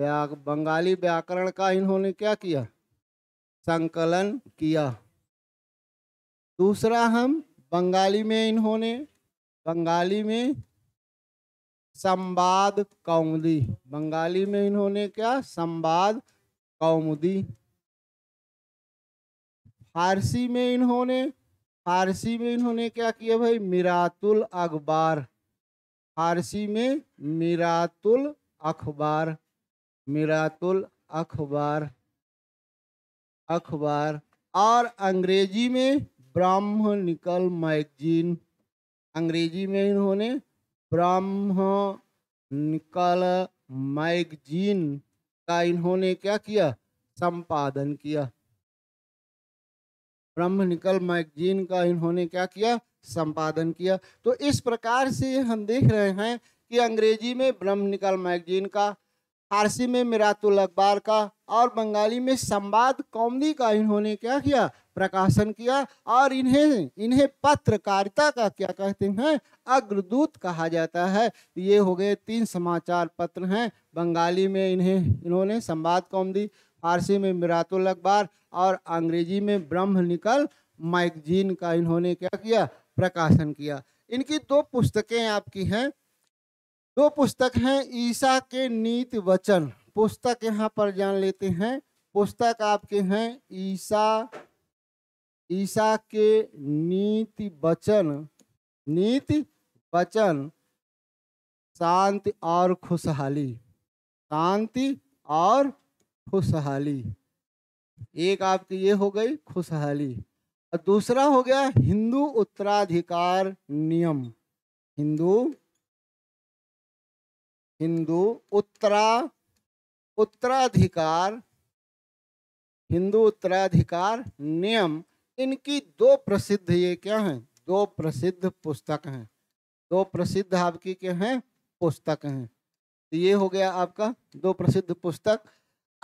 व्या बंगाली व्याकरण का इन्होंने क्या किया संकलन किया दूसरा हम बंगाली में इन्होंने बंगाली में संवाद कौमुदी बंगाली में इन्होंने क्या संवाद कौमुदी फारसी में इन्होंने फारसी में इन्होंने क्या किया भाई मिरातुल अखबार फारसी में मिरातुल अखबार मिरातुल अखबार अखबार और अंग्रेजी में ब्राह्मणिकल मैगजीन अंग्रेजी में इन्होंने ब्राह्मणिकल मैगजीन का इन्होंने क्या किया संपादन किया ब्रह्म निकल मैगजीन का इन्होंने क्या किया संपादन किया तो इस प्रकार से हम देख रहे हैं कि अंग्रेजी में ब्रह्म निकल मैगजीन का फारसी में मिरातुल अखबार का और बंगाली में संवाद कौमदी का इन्होंने क्या किया प्रकाशन किया और इन्हें इन्हें पत्रकारिता का क्या कहते हैं अग्रदूत कहा जाता है ये हो गए तीन समाचार पत्र हैं बंगाली में इन्हें इन्होंने संवाद कौमदी फारसी में मिरातुल अखबार और अंग्रेजी में ब्रह्म निकल मैगजीन का इन्होंने क्या किया प्रकाशन किया इनकी दो पुस्तकें आपकी हैं दो पुस्तक हैं ईसा के नीत वचन पुस्तक यहाँ पर जान लेते हैं पुस्तक आपके हैं ईसा ईसा के नीति वचन नीति वचन शांति और खुशहाली शांति और खुशहाली एक आपकी ये हो गई खुशहाली और दूसरा हो गया हिंदू उत्तराधिकार नियम हिंदू हिंदू उत्तरा उत्तराधिकार हिंदू उत्तराधिकार नियम इनकी दो प्रसिद्ध ये क्या हैं दो प्रसिद्ध पुस्तक हैं दो प्रसिद्ध आपकी क्या हैं पुस्तक हैं तो ये हो गया आपका दो प्रसिद्ध पुस्तक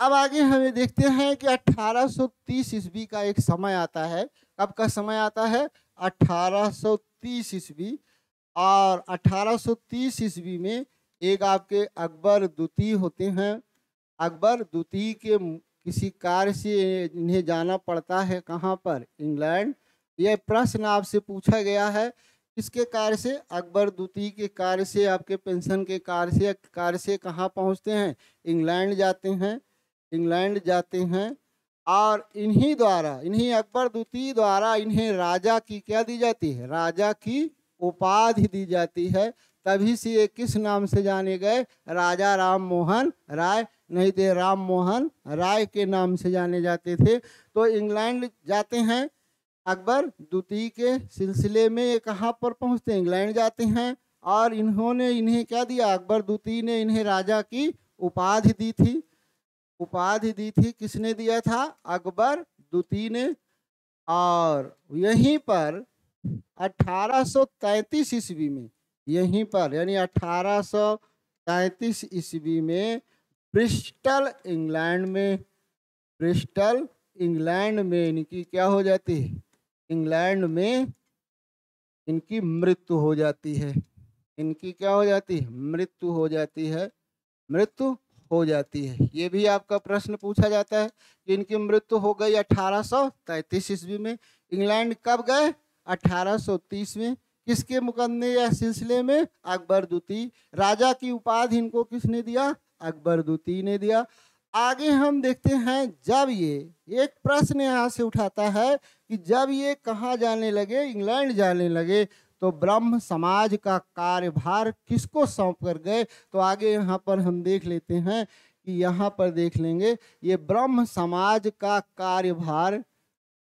अब आगे हमें देखते हैं कि 1830 ईस्वी का एक समय आता है कब का समय आता है 1830 ईस्वी और 1830 ईस्वी में एक आपके अकबर द्वितीय होते हैं अकबर द्वितीय के किसी कार्य से इन्हें जाना पड़ता है कहाँ पर इंग्लैंड यह प्रश्न आपसे पूछा गया है किसके कार्य से अकबर द्वितीय के कार्य से आपके पेंशन के कार्य से कार्य से कहाँ पहुँचते हैं इंग्लैंड जाते हैं इंग्लैंड जाते हैं और इन्हीं द्वारा इन्हीं अकबर द्वितीय द्वारा इन्हें राजा की क्या दी जाती है राजा की उपाधि दी जाती है तभी से ये किस नाम से जाने गए राजा राम मोहन राय नहीं थे तो राम मोहन राय के नाम से जाने जाते थे तो इंग्लैंड जाते हैं अकबर द्वितीय के सिलसिले में ये कहाँ पर पहुँचते इंग्लैंड जाते हैं और इन्होंने इन्हें क्या दिया अकबर द्वितीय ने इन्हें राजा की उपाधि दी थी उपाधि दी थी किसने दिया था अकबर द्वितीय ने और यहीं पर 1833 ईस्वी में यहीं पर यानी 1833 ईस्वी में ब्रिस्टल इंग्लैंड में ब्रिस्टल इंग्लैंड में इनकी क्या हो जाती है इंग्लैंड में इनकी मृत्यु हो जाती है इनकी क्या हो जाती है मृत्यु हो जाती है मृत्यु हो जाती है ये भी आपका प्रश्न पूछा जाता है कि इनकी मृत्यु हो गई अठारह सौ तैतीस ईस्वी में इंग्लैंड कब गए अठारह सौ तीस में किसके मुकदमे या सिलसिले में अकबर द्वितीय राजा की उपाधि इनको किसने दिया अकबर द्वितीय ने दिया आगे हम देखते हैं जब ये एक प्रश्न यहाँ से उठाता है कि जब ये कहाँ जाने लगे इंग्लैंड जाने लगे तो ब्रह्म समाज का कार्यभार किसको सौंप कर गए तो आगे यहाँ पर हम देख लेते हैं कि यहाँ पर देख लेंगे ये ब्रह्म समाज का कार्यभार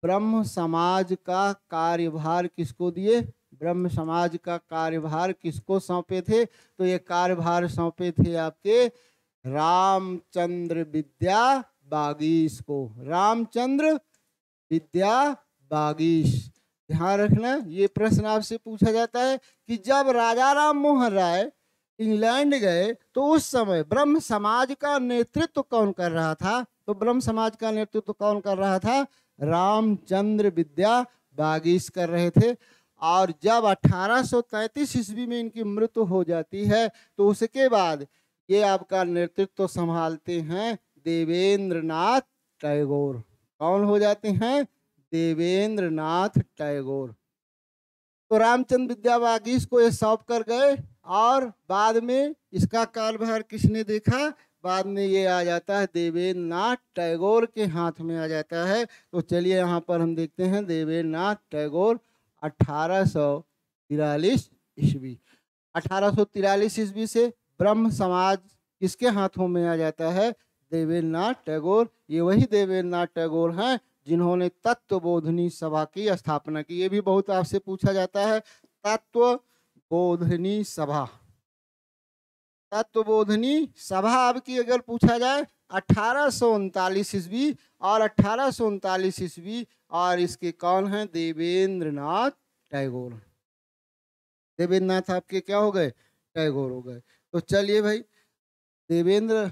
ब्रह्म समाज का कार्यभार किसको दिए ब्रह्म समाज का कार्यभार किसको सौंपे थे तो ये कार्यभार सौंपे थे आपके रामचंद्र विद्या बागीश को रामचंद्र विद्या बागीश ध्यान रखना ये प्रश्न आपसे पूछा जाता है कि जब राजा राम मोहन राय इंग्लैंड गए तो उस समय ब्रह्म समाज का नेतृत्व कौन कर रहा था तो ब्रह्म समाज का नेतृत्व कौन कर रहा था रामचंद्र विद्या बागीश कर रहे थे और जब 1833 ईस्वी में इनकी मृत्यु हो जाती है तो उसके बाद ये आपका नेतृत्व संभालते हैं देवेंद्र नाथ टैगोर कौन हो जाते हैं देवेंद्र नाथ टैगोर तो रामचंद्र विद्यावागीश को ये सौंप कर गए और बाद में इसका कालभार किसने देखा बाद में ये आ जाता है देवेंद्र नाथ टैगोर के हाथ में आ जाता है तो चलिए यहाँ पर हम देखते हैं देवेंद्र नाथ टैगोर अठारह सौ तिरालीस ईस्वी अठारह सौ तिरालीस ईस्वी से ब्रह्म समाज किसके हाथों में आ जाता है देवेंद्र नाथ टैगोर ये वही देवेंद्र नाथ टैगोर हैं जिन्होंने तत्व बोधनी सभा की स्थापना की ये भी बहुत आपसे पूछा जाता है तत्व बोधनी सभा तत्व बोधनी सभा आपकी अगर पूछा जाए अठारह सौ उनतालीस ईस्वी और अठारह सौ उनतालीस ईस्वी और इसके कौन हैं देवेंद्र नाथ टैगोर देवेंद्र नाथ आपके क्या हो गए टैगोर हो गए तो चलिए भाई देवेंद्र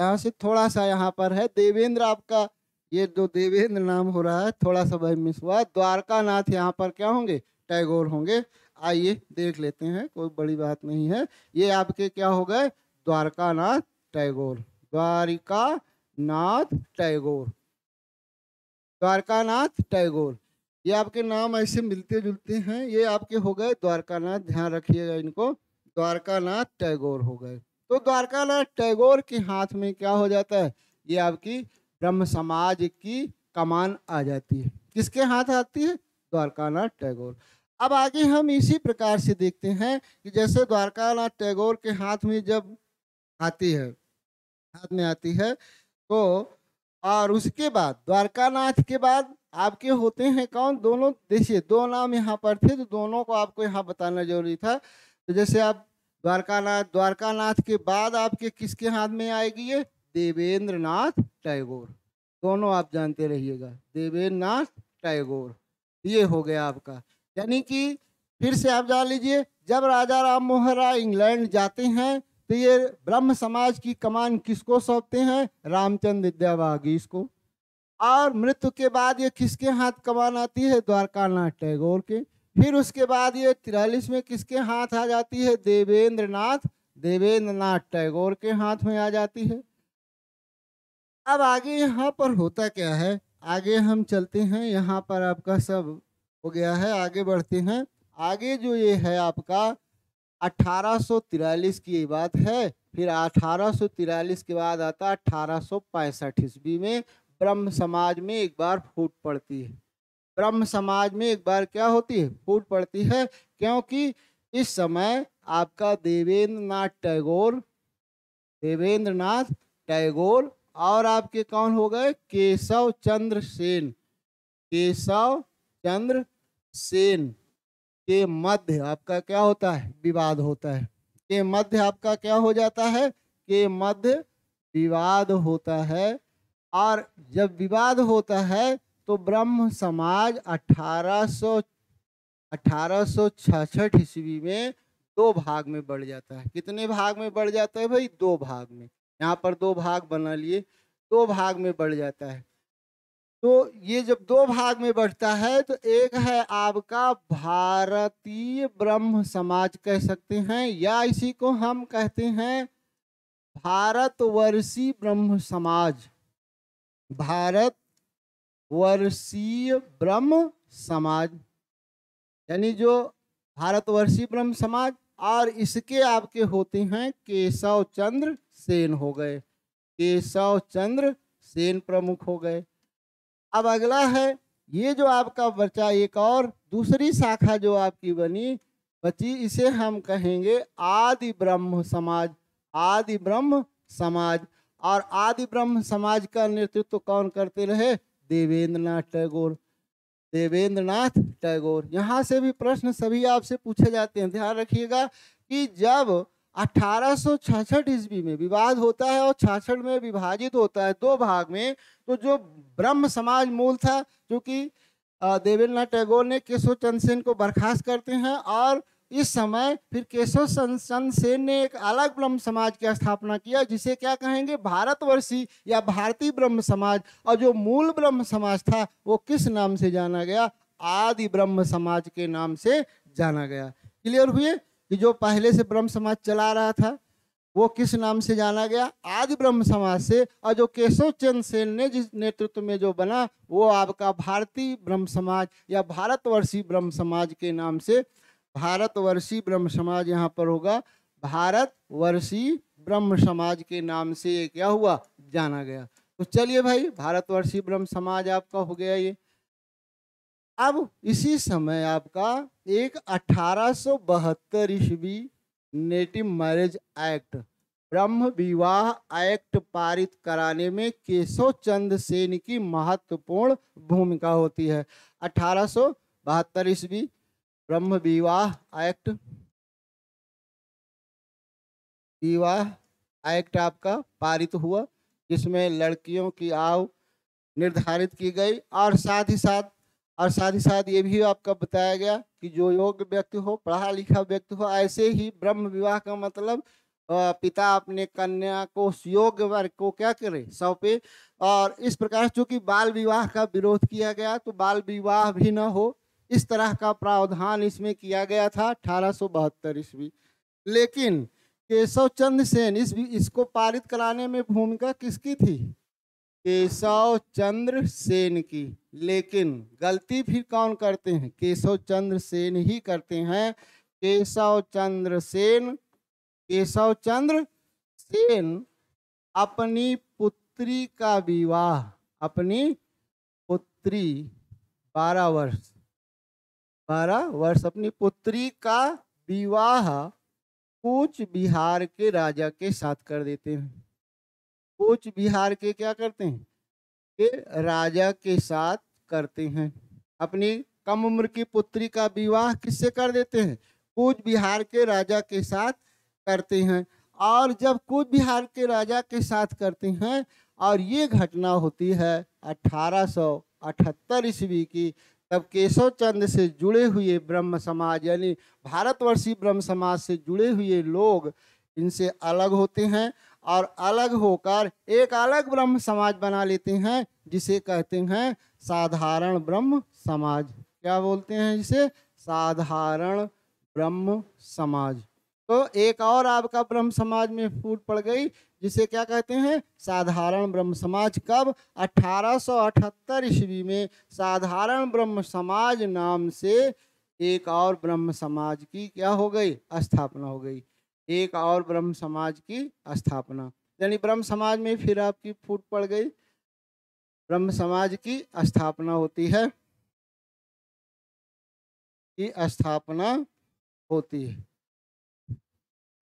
यहाँ से थोड़ा सा यहाँ पर है देवेंद्र आपका ये जो देवेंद्र नाम हो रहा है थोड़ा सा भाई मिस हुआ द्वारका नाथ यहाँ पर क्या होंगे टैगोर होंगे आइए देख लेते हैं कोई बड़ी बात नहीं है ये आपके क्या हो गए द्वारका नाथ टैगोर द्वारिका नाथ टैगोर द्वारका नाथ टैगोर ये आपके नाम ऐसे मिलते जुलते हैं ये आपके हो गए द्वारका नाथ ध्यान रखिएगा इनको द्वारका नाथ टैगोर हो गए तो द्वारकानाथ टैगोर के हाथ में क्या हो जाता है ये आपकी ब्रह्म समाज की कमान आ जाती है किसके हाथ आती है द्वारकानाथ टैगोर अब आगे हम इसी प्रकार से देखते हैं कि जैसे द्वारकानाथ टैगोर के हाथ में जब आती है हाथ में आती है तो और उसके बाद द्वारकानाथ के बाद आपके होते हैं कौन दोनों देखिए दो नाम यहाँ पर थे तो दोनों को आपको यहाँ बताना जरूरी था तो जैसे आप द्वारकानाथ द्वारकानाथ के बाद आपके किसके हाथ में आएगी ये देवेंद्र नाथ टैगोर दोनों आप जानते रहिएगा देवेंद्र नाथ टैगोर ये हो गया आपका यानी कि फिर से आप जान लीजिए जब राजा राम मोहरा इंग्लैंड जाते हैं तो ये ब्रह्म समाज की कमान किसको सौंपते हैं रामचंद्र विद्यावागीश को और मृत्यु के बाद ये किसके हाथ कमान आती है द्वारकानाथ टैगोर के फिर उसके बाद ये तिरालीस में किसके हाथ आ जाती है देवेंद्र नाथ देवेंद्र नाथ टैगोर के हाथ में आ जाती है अब आगे यहाँ पर होता क्या है आगे हम चलते हैं यहाँ पर आपका सब हो गया है आगे बढ़ते हैं आगे जो ये है आपका अठारह की बात है फिर अठारह के बाद आता है अठारह ईस्वी में ब्रह्म समाज में एक बार फूट पड़ती है ब्रह्म समाज में एक बार क्या होती है फूट पड़ती है क्योंकि इस समय आपका देवेंद्र नाथ टैगोर देवेंद्र नाथ टैगोर और आपके कौन हो गए केशव चंद्र सेन केशव चंद्र सेन के मध्य आपका क्या होता है विवाद होता है के मध्य आपका क्या हो जाता है के मध्य विवाद होता है और जब विवाद होता है तो ब्रह्म समाज 1800 1866 ईस्वी में दो भाग में बढ़ जाता है कितने भाग में बढ़ जाता है भाई दो भाग में यहाँ पर दो भाग बना लिए दो भाग में बढ़ जाता है तो ये जब दो भाग में बढ़ता है तो एक है आपका भारतीय ब्रह्म समाज कह सकते हैं या इसी को हम कहते हैं भारतवर्षी ब्रह्म समाज भारत वर्षीय ब्रह्म समाज यानी जो भारतवर्षीय ब्रह्म समाज और इसके आपके होते हैं केशव चंद्र सेन हो गए केशव चंद्र सेन प्रमुख हो गए अब अगला है ये जो आपका बचा एक और दूसरी शाखा जो आपकी बनी बची इसे हम कहेंगे आदि ब्रह्म समाज आदि ब्रह्म समाज और आदि ब्रह्म समाज का नेतृत्व कौन करते रहे देवेंद्रनाथ टैगोर देवेंद्रनाथ टैगोर यहाँ से भी प्रश्न सभी आपसे पूछे जाते हैं ध्यान रखिएगा कि जब 1866 ईस्वी में विवाद होता है और छाछठ में विभाजित होता है दो भाग में तो जो ब्रह्म समाज मूल था जो कि देवेंद्रनाथ टैगोर ने केशव चंद सेन को बर्खास्त करते हैं और इस समय फिर केशव चंद सेन ने एक अलग ब्रह्म समाज की स्थापना किया जिसे क्या कहेंगे भारतवर्षी या भारतीय ब्रह्म समाज और जो मूल ब्रह्म समाज था वो किस नाम से जाना गया आदि ब्रह्म समाज के नाम से जाना गया क्लियर हुए कि जो पहले से ब्रह्म समाज चला रहा था वो किस नाम से जाना गया आदि ब्रह्म समाज से और जो केशव चंद सेन ने जिस नेतृत्व में जो बना वो आपका भारतीय ब्रह्म समाज या भारतवर्षी ब्रह्म समाज के नाम से भारतवर्षी ब्रह्म समाज यहाँ पर होगा भारतवर्षी ब्रह्म समाज के नाम से ये क्या हुआ जाना गया तो चलिए भाई भारतवर्षी ब्रह्म समाज आपका हो गया ये अब इसी समय आपका एक बहत्तर ईस्वी नेटिव मैरिज एक्ट ब्रह्म विवाह एक्ट पारित कराने में केशव चंद सेन की महत्वपूर्ण भूमिका होती है अठारह सौ बहत्तर ईस्वी ब्रह्म विवाह एक्ट विवाह एक्ट आपका पारित हुआ जिसमें लड़कियों की आव निर्धारित की गई और साथ ही साथ और साथ ही साथ ये भी आपका बताया गया कि जो योग्य व्यक्ति हो पढ़ा लिखा व्यक्ति हो ऐसे ही ब्रह्म विवाह का मतलब पिता अपने कन्या को योग्य वर्ग को क्या करे सौंपे और इस प्रकार चूंकि बाल विवाह का विरोध किया गया तो बाल विवाह भी ना हो इस तरह का प्रावधान इसमें किया गया था अठारह सौ बहत्तर ईस्वी लेकिन केशव चंद सेन इस इसको पारित कराने में भूमिका किसकी थी केशव चंद्र सेन की लेकिन गलती फिर कौन करते हैं केशव चंद्र सेन ही करते हैं केशव चंद्र सेन केशव चंद्र सेन अपनी पुत्री का विवाह अपनी पुत्री बारह वर्ष बारह वर्ष अपनी पुत्री का विवाह कूच बिहार के राजा के साथ कर देते हैं कूच बिहार के क्या करते हैं के राजा के साथ करते हैं अपनी कम उम्र की पुत्री का विवाह किससे कर देते हैं कूच बिहार के राजा के साथ करते हैं और जब कूच बिहार के राजा के साथ करते हैं और ये घटना होती है 1878 ईस्वी की तब केशव चंद से जुड़े हुए ब्रह्म समाज यानी भारतवर्षीय ब्रह्म समाज से जुड़े हुए लोग इनसे अलग होते हैं और अलग होकर एक अलग ब्रह्म समाज बना लेते हैं जिसे कहते हैं साधारण ब्रह्म समाज क्या बोलते हैं जिसे साधारण ब्रह्म समाज तो एक और आपका ब्रह्म समाज में फूट पड़ गई जिसे क्या कहते हैं साधारण ब्रह्म समाज कब 1878 ईस्वी में साधारण ब्रह्म समाज नाम से एक और ब्रह्म समाज की क्या हो गई स्थापना हो गई एक और ब्रह्म समाज की स्थापना यानी ब्रह्म समाज में फिर आपकी फूट पड़ गई ब्रह्म समाज की स्थापना होती है की स्थापना होती है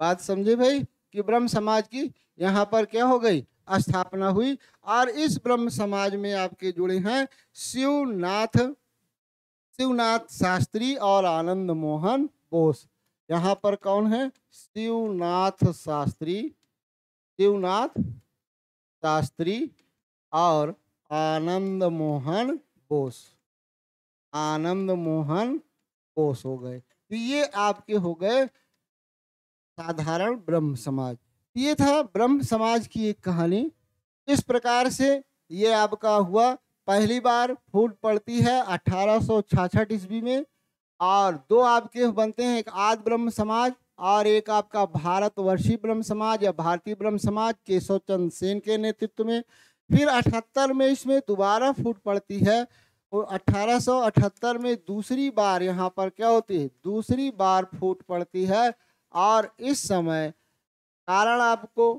बात समझे भाई कि ब्रह्म समाज की यहाँ पर क्या हो गई स्थापना हुई और इस ब्रह्म समाज में आपके जुड़े हैं शिवनाथ शिवनाथ शास्त्री और आनंद मोहन बोस यहाँ पर कौन है शिवनाथ शास्त्री शिवनाथ शास्त्री और आनंद मोहन बोस आनंद मोहन बोस हो गए तो ये आपके हो गए साधारण ब्रह्म समाज ये था ब्रह्म समाज की एक कहानी इस प्रकार से ये आपका हुआ पहली बार फूट पड़ती है अठारह ईस्वी में और दो आपके बनते हैं एक आद ब्रह्म समाज और एक आपका भारतवर्षीय ब्रह्म समाज या भारतीय ब्रह्म समाज केशव चंद सेन के नेतृत्व में फिर अठहत्तर में इसमें दोबारा फूट पड़ती है और अठारह में दूसरी बार यहाँ पर क्या होती है दूसरी बार फूट पड़ती है और इस समय कारण आपको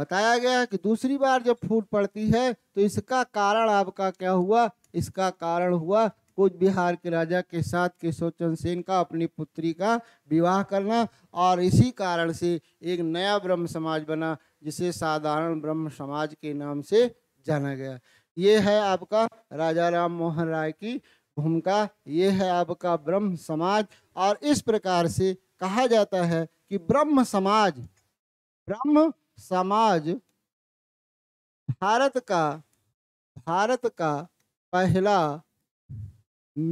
बताया गया है कि दूसरी बार जब फूट पड़ती है तो इसका कारण आपका क्या हुआ इसका कारण हुआ कुछ बिहार के राजा के साथ केशव सेन का अपनी पुत्री का विवाह करना और इसी कारण से एक नया ब्रह्म समाज बना जिसे साधारण ब्रह्म समाज के नाम से जाना गया ये है आपका राजा राम मोहन राय की भूमिका ये है आपका ब्रह्म समाज और इस प्रकार से कहा जाता है कि ब्रह्म समाज ब्रह्म समाज भारत का भारत का पहला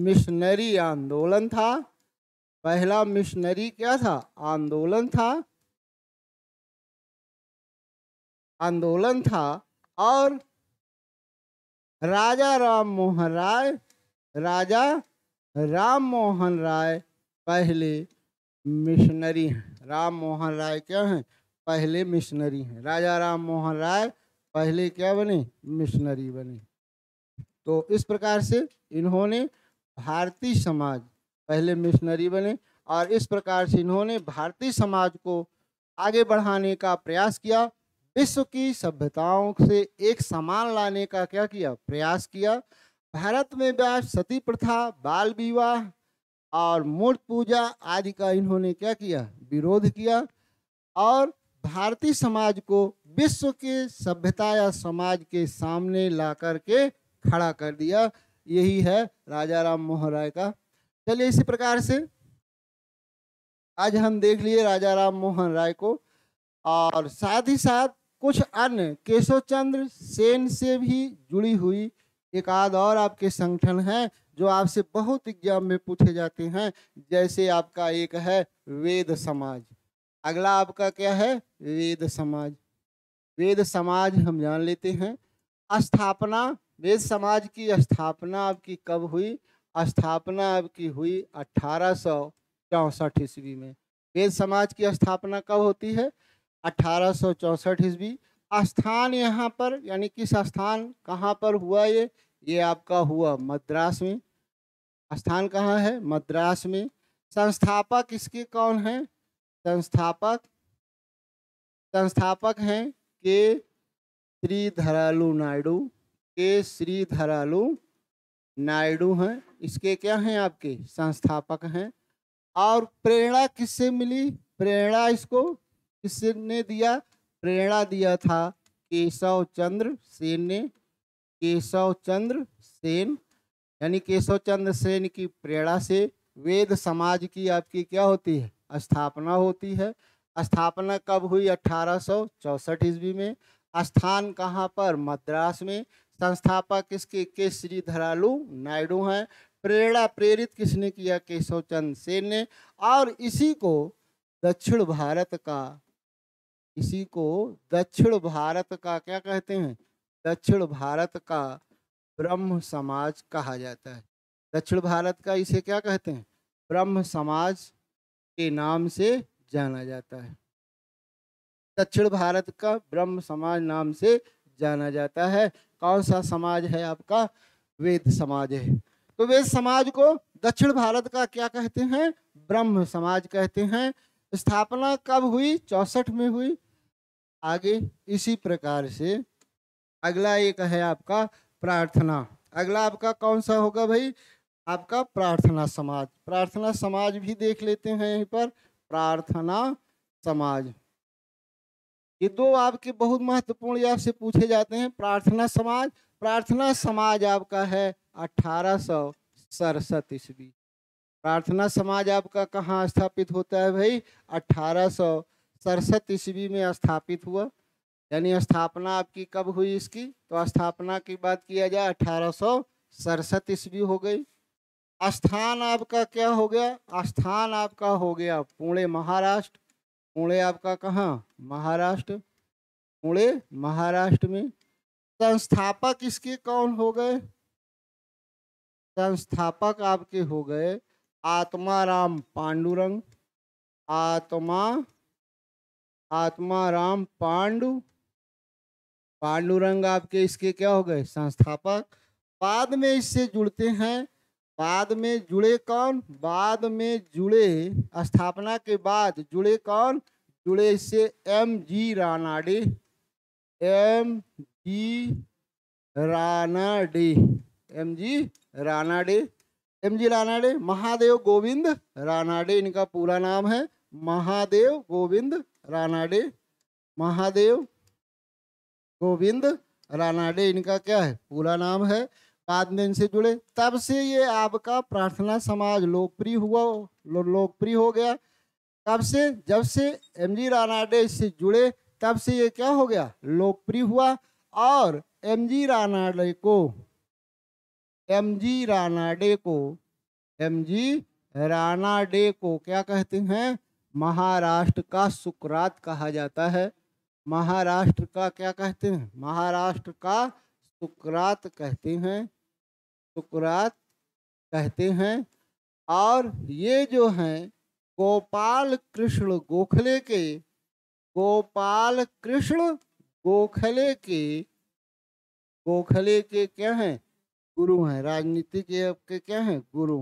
मिशनरी आंदोलन था पहला मिशनरी क्या था आंदोलन था आंदोलन था और राजा राम मोहन राय राजा राम मोहन राय पहले मिशनरी हैं राम मोहन राय क्या हैं पहले मिशनरी हैं राजा राम मोहन राय पहले क्या बने मिशनरी बने तो इस प्रकार से इन्होंने भारतीय समाज पहले मिशनरी बने और इस प्रकार से इन्होंने भारतीय समाज को आगे बढ़ाने का प्रयास किया विश्व की सभ्यताओं से एक समान लाने का क्या किया प्रयास किया भारत में व्यास सती प्रथा बाल विवाह और मूर्त पूजा आदि का इन्होंने क्या किया विरोध किया और भारतीय समाज को विश्व के सभ्यता या समाज के सामने ला कर के खड़ा कर दिया यही है राजा राम मोहन राय का चलिए इसी प्रकार से आज हम देख लिए राजा राम मोहन राय को और साथ ही साथ कुछ अन्य केशव चंद्र सेन से भी जुड़ी हुई एक आध और आपके संगठन हैं जो आपसे बहुत एग्जाम में पूछे जाते हैं जैसे आपका एक है वेद समाज अगला आपका क्या है वेद समाज वेद समाज हम जान लेते हैं स्थापना वेद समाज की स्थापना आपकी कब हुई स्थापना आपकी हुई अठारह सौ चौंसठ ईस्वी में वेद समाज की स्थापना कब होती है अठारह सौ चौंसठ ईस्वी स्थान यहाँ पर यानी किस स्थान कहाँ पर हुआ ये ये आपका हुआ मद्रास में स्थान कहाँ है मद्रास में संस्थापक इसके कौन हैं संस्थापक संस्थापक हैं के श्रीधरालू नायडू के श्रीधरालू नायडू हैं इसके क्या हैं आपके संस्थापक हैं और प्रेरणा किससे मिली प्रेरणा इसको किसने दिया प्रेरणा दिया था केशव चंद्र सेन ने केशव चंद्र सेन यानी केशव चंद्र सेन की प्रेरणा से वेद समाज की आपकी क्या होती है स्थापना होती है स्थापना कब हुई अठारह सौ चौसठ ईस्वी में स्थान कहाँ पर मद्रास में संस्थापक किसके के श्री धरालू नायडू हैं प्रेरणा प्रेरित किसने किया केशव चंद्र सेन ने और इसी को दक्षिण भारत का इसी को दक्षिण भारत का क्या कहते हैं दक्षिण भारत का ब्रह्म समाज कहा जाता है दक्षिण भारत का इसे क्या कहते हैं ब्रह्म समाज के नाम से जाना जाता है दक्षिण भारत का ब्रह्म समाज नाम से जाना जाता है कौन सा समाज है आपका वेद समाज है तो वेद समाज को दक्षिण भारत का क्या कहते हैं ब्रह्म समाज कहते हैं स्थापना कब हुई चौसठ में हुई आगे इसी प्रकार से अगला एक है आपका प्रार्थना अगला आपका कौन सा होगा भाई आपका प्रार्थना समाज प्रार्थना समाज भी देख लेते हैं यहीं पर प्रार्थना समाज ये दो आपके बहुत महत्वपूर्ण आपसे पूछे जाते हैं प्रार्थना समाज प्रार्थना समाज आपका है अठारह सौ सड़सठ ईस्वी प्रार्थना समाज आपका कहाँ स्थापित होता है भाई अठारह सौ सड़सठ ईस्वी में स्थापित हुआ यानी स्थापना आपकी कब हुई इसकी तो स्थापना की बात किया जाए अठारह सौ सड़सठ ईस्वी हो गई स्थान आपका क्या हो गया स्थान आपका हो गया पुणे महाराष्ट्र पुणे आपका कहाँ महाराष्ट्र पुणे महाराष्ट्र में संस्थापक इसके कौन हो गए संस्थापक आपके हो गए आत्माराम पांडुरंग आत्मा आत्माराम पांडु पांडुरंग आपके इसके क्या हो गए संस्थापक बाद में इससे जुड़ते हैं बाद में जुड़े कौन बाद में जुड़े स्थापना के बाद जुड़े कौन जुड़े इससे M G Ranade M G Ranade M G Ranade M G Ranade Mahadev Govind Ranade इनका पूरा नाम है महादेव गोविंद रानाडे महादेव गोविंद रानाडे इनका क्या है पूरा नाम है बाद में इनसे जुड़े तब से ये आपका प्रार्थना समाज लोकप्रिय हुआ लो, लोकप्रिय हो गया तब से जब से एम जी रानाडे इससे जुड़े तब से ये क्या हो गया लोकप्रिय हुआ और एम जी रानाडे को एम जी रानाडे को एम जी रानाडे को क्या कहते हैं महाराष्ट्र का सुकरात कहा जाता है महाराष्ट्र का क्या कहते हैं महाराष्ट्र का सुकरात कहते हैं सुकरात कहते हैं और ये जो हैं गोपाल कृष्ण गोखले के गोपाल कृष्ण गोखले के गोखले के क्या हैं गुरु हैं राजनीति के आपके क्या हैं गुरु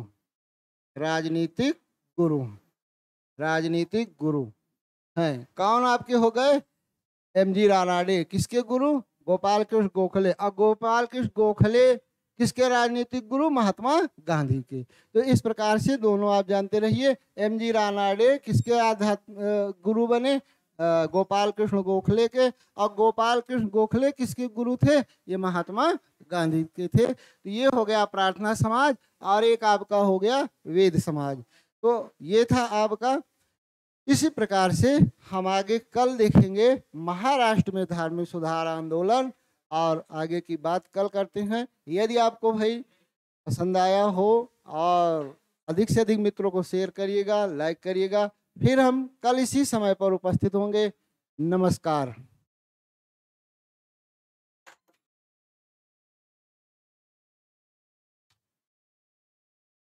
राजनीतिक गुरु राजनीतिक गुरु हैं कौन आपके हो गए एम जी रानाडे किसके गुरु गोपाल कृष्ण गोखले और गोपाल कृष्ण गोखले किसके राजनीतिक गुरु महात्मा गांधी के तो इस प्रकार से दोनों आप जानते रहिए एम जी रानाडे किसके आध्यात्म गुरु बने गोपाल कृष्ण गोखले के और गोपाल कृष्ण गोखले किसके गुरु थे ये महात्मा गांधी के थे तो ये हो गया प्रार्थना समाज और एक आपका हो गया वेद समाज तो ये था आपका इसी प्रकार से हम आगे कल देखेंगे महाराष्ट्र में धार्मिक सुधार आंदोलन और आगे की बात कल करते हैं यदि आपको भाई पसंद आया हो और अधिक से अधिक मित्रों को शेयर करिएगा लाइक करिएगा फिर हम कल इसी समय पर उपस्थित होंगे नमस्कार